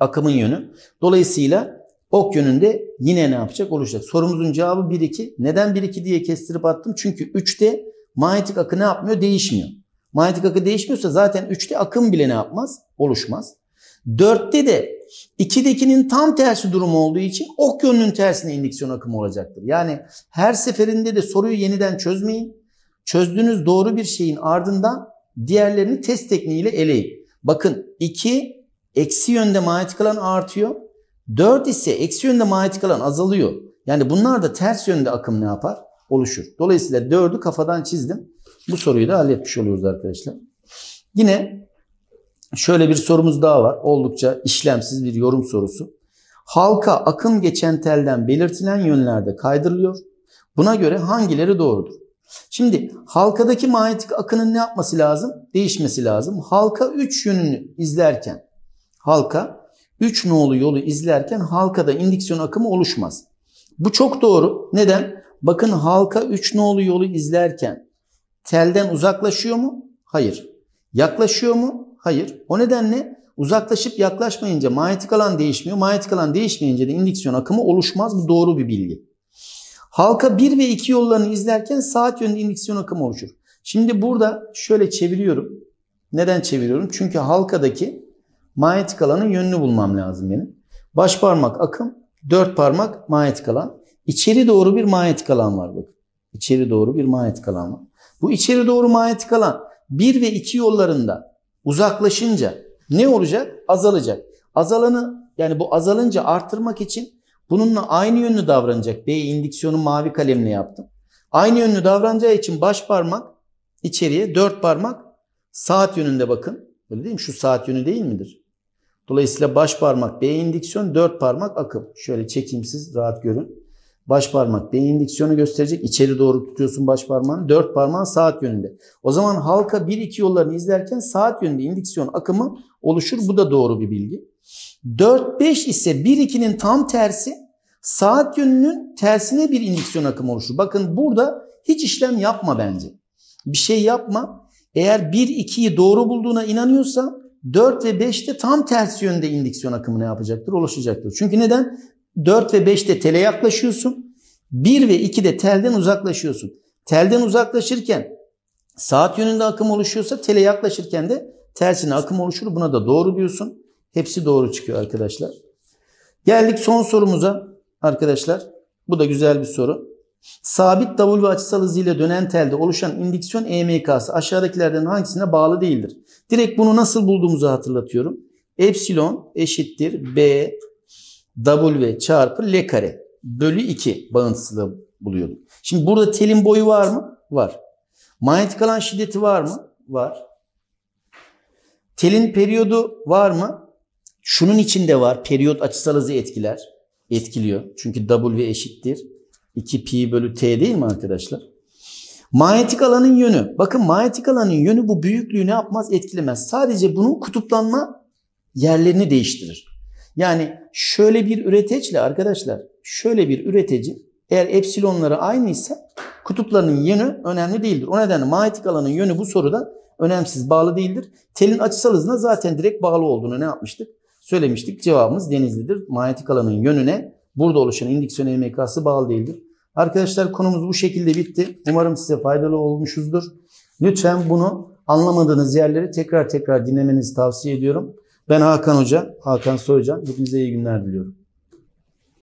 akımın yönü. Dolayısıyla ok yönünde yine ne yapacak? oluşacak? Sorumuzun cevabı 1-2. Neden 1-2 diye kestirip attım? Çünkü 3'te Manyetik akı ne yapmıyor? Değişmiyor. Manyetik akı değişmiyorsa zaten üçte akım bile ne yapmaz? Oluşmaz. Dörtte de 2'dekinin tam tersi durumu olduğu için ok yönünün tersine indüksiyon akımı olacaktır. Yani her seferinde de soruyu yeniden çözmeyin. Çözdüğünüz doğru bir şeyin ardından diğerlerini test tekniğiyle eleyin. Bakın 2 eksi yönde manyetik alan artıyor. 4 ise eksi yönde manyetik alan azalıyor. Yani bunlar da ters yönde akım ne yapar? oluşur. Dolayısıyla 4'ü kafadan çizdim. Bu soruyu da halletmiş oluyoruz arkadaşlar. Yine şöyle bir sorumuz daha var. Oldukça işlemsiz bir yorum sorusu. Halka akım geçen telden belirtilen yönlerde kaydırılıyor. Buna göre hangileri doğrudur? Şimdi halkadaki manyetik akının ne yapması lazım? Değişmesi lazım. Halka 3 yönünü izlerken halka 3 nolu yolu izlerken halkada indiksiyon akımı oluşmaz. Bu çok doğru. Neden? Bakın halka 3 nolu yolu izlerken telden uzaklaşıyor mu? Hayır. Yaklaşıyor mu? Hayır. O nedenle uzaklaşıp yaklaşmayınca manyetik alan değişmiyor. Manyetik alan değişmeyince de indüksiyon akımı oluşmaz. Bu doğru bir bilgi. Halka 1 ve 2 yollarını izlerken saat yönünde indüksiyon akımı oluşur. Şimdi burada şöyle çeviriyorum. Neden çeviriyorum? Çünkü halkadaki manyetik alanın yönünü bulmam lazım benim. Baş parmak akım, dört parmak manyetik alan. İçeri doğru bir manyetik kalan var bakın. İçeri doğru bir manyetik alan var. Bu içeri doğru manyetik kalan bir ve iki yollarında uzaklaşınca ne olacak? Azalacak. Azalanı yani bu azalınca artırmak için bununla aynı yönlü davranacak. B indiksiyonu mavi kalemle yaptım. Aynı yönlü davranacağı için baş parmak içeriye, dört parmak saat yönünde bakın. Öyle değil mi? Şu saat yönü değil midir? Dolayısıyla baş parmak B indiksiyon, dört parmak akım. Şöyle çekeyim siz rahat görün. Baş parmak beyin diksiyonu gösterecek. İçeri doğru tutuyorsun baş parmağını. Dört parmağın saat yönünde. O zaman halka bir iki yollarını izlerken saat yönünde indiksiyon akımı oluşur. Bu da doğru bir bilgi. 4-5 ise 1-2'nin tam tersi saat yönünün tersine bir indiksiyon akımı oluşur. Bakın burada hiç işlem yapma bence. Bir şey yapma. Eğer 1-2'yi doğru bulduğuna inanıyorsa 4 ve 5'te tam tersi yönde indiksiyon akımı ne yapacaktır? Oluşacaktır. Çünkü neden? 4 ve 5'te tele yaklaşıyorsun. 1 ve 2'de telden uzaklaşıyorsun. Telden uzaklaşırken saat yönünde akım oluşuyorsa tele yaklaşırken de tersine akım oluşur. Buna da doğru diyorsun. Hepsi doğru çıkıyor arkadaşlar. Geldik son sorumuza arkadaşlar. Bu da güzel bir soru. Sabit davul ve açısal hızıyla dönen telde oluşan indiksiyon EMK'sı aşağıdakilerden hangisine bağlı değildir? Direkt bunu nasıl bulduğumuzu hatırlatıyorum. Epsilon eşittir B W çarpı L kare bölü 2 bağıntısıyla buluyordum. Şimdi burada telin boyu var mı? Var. Manyetik alan şiddeti var mı? Var. Telin periyodu var mı? Şunun içinde var. Periyot açısal hızı etkiler. Etkiliyor. Çünkü W eşittir. 2 pi bölü t değil mi arkadaşlar? Manyetik alanın yönü. Bakın manyetik alanın yönü bu büyüklüğü ne yapmaz? Etkilemez. Sadece bunun kutuplanma yerlerini değiştirir. Yani şöyle bir üreteçle arkadaşlar, şöyle bir üretici eğer epsilonları aynıysa kutuplarının yönü önemli değildir. O nedenle manyetik alanın yönü bu soruda önemsiz, bağlı değildir. Telin açısal hızına zaten direkt bağlı olduğunu ne yapmıştık? Söylemiştik. Cevabımız denizlidir. Manyetik alanın yönüne burada oluşan indiksiyon EMK'sı bağlı değildir. Arkadaşlar konumuz bu şekilde bitti. Umarım size faydalı olmuşuzdur. Lütfen bunu anlamadığınız yerleri tekrar tekrar dinlemenizi tavsiye ediyorum. Ben Hakan Hoca, Hakan Soycan. Hepinize iyi günler diliyorum.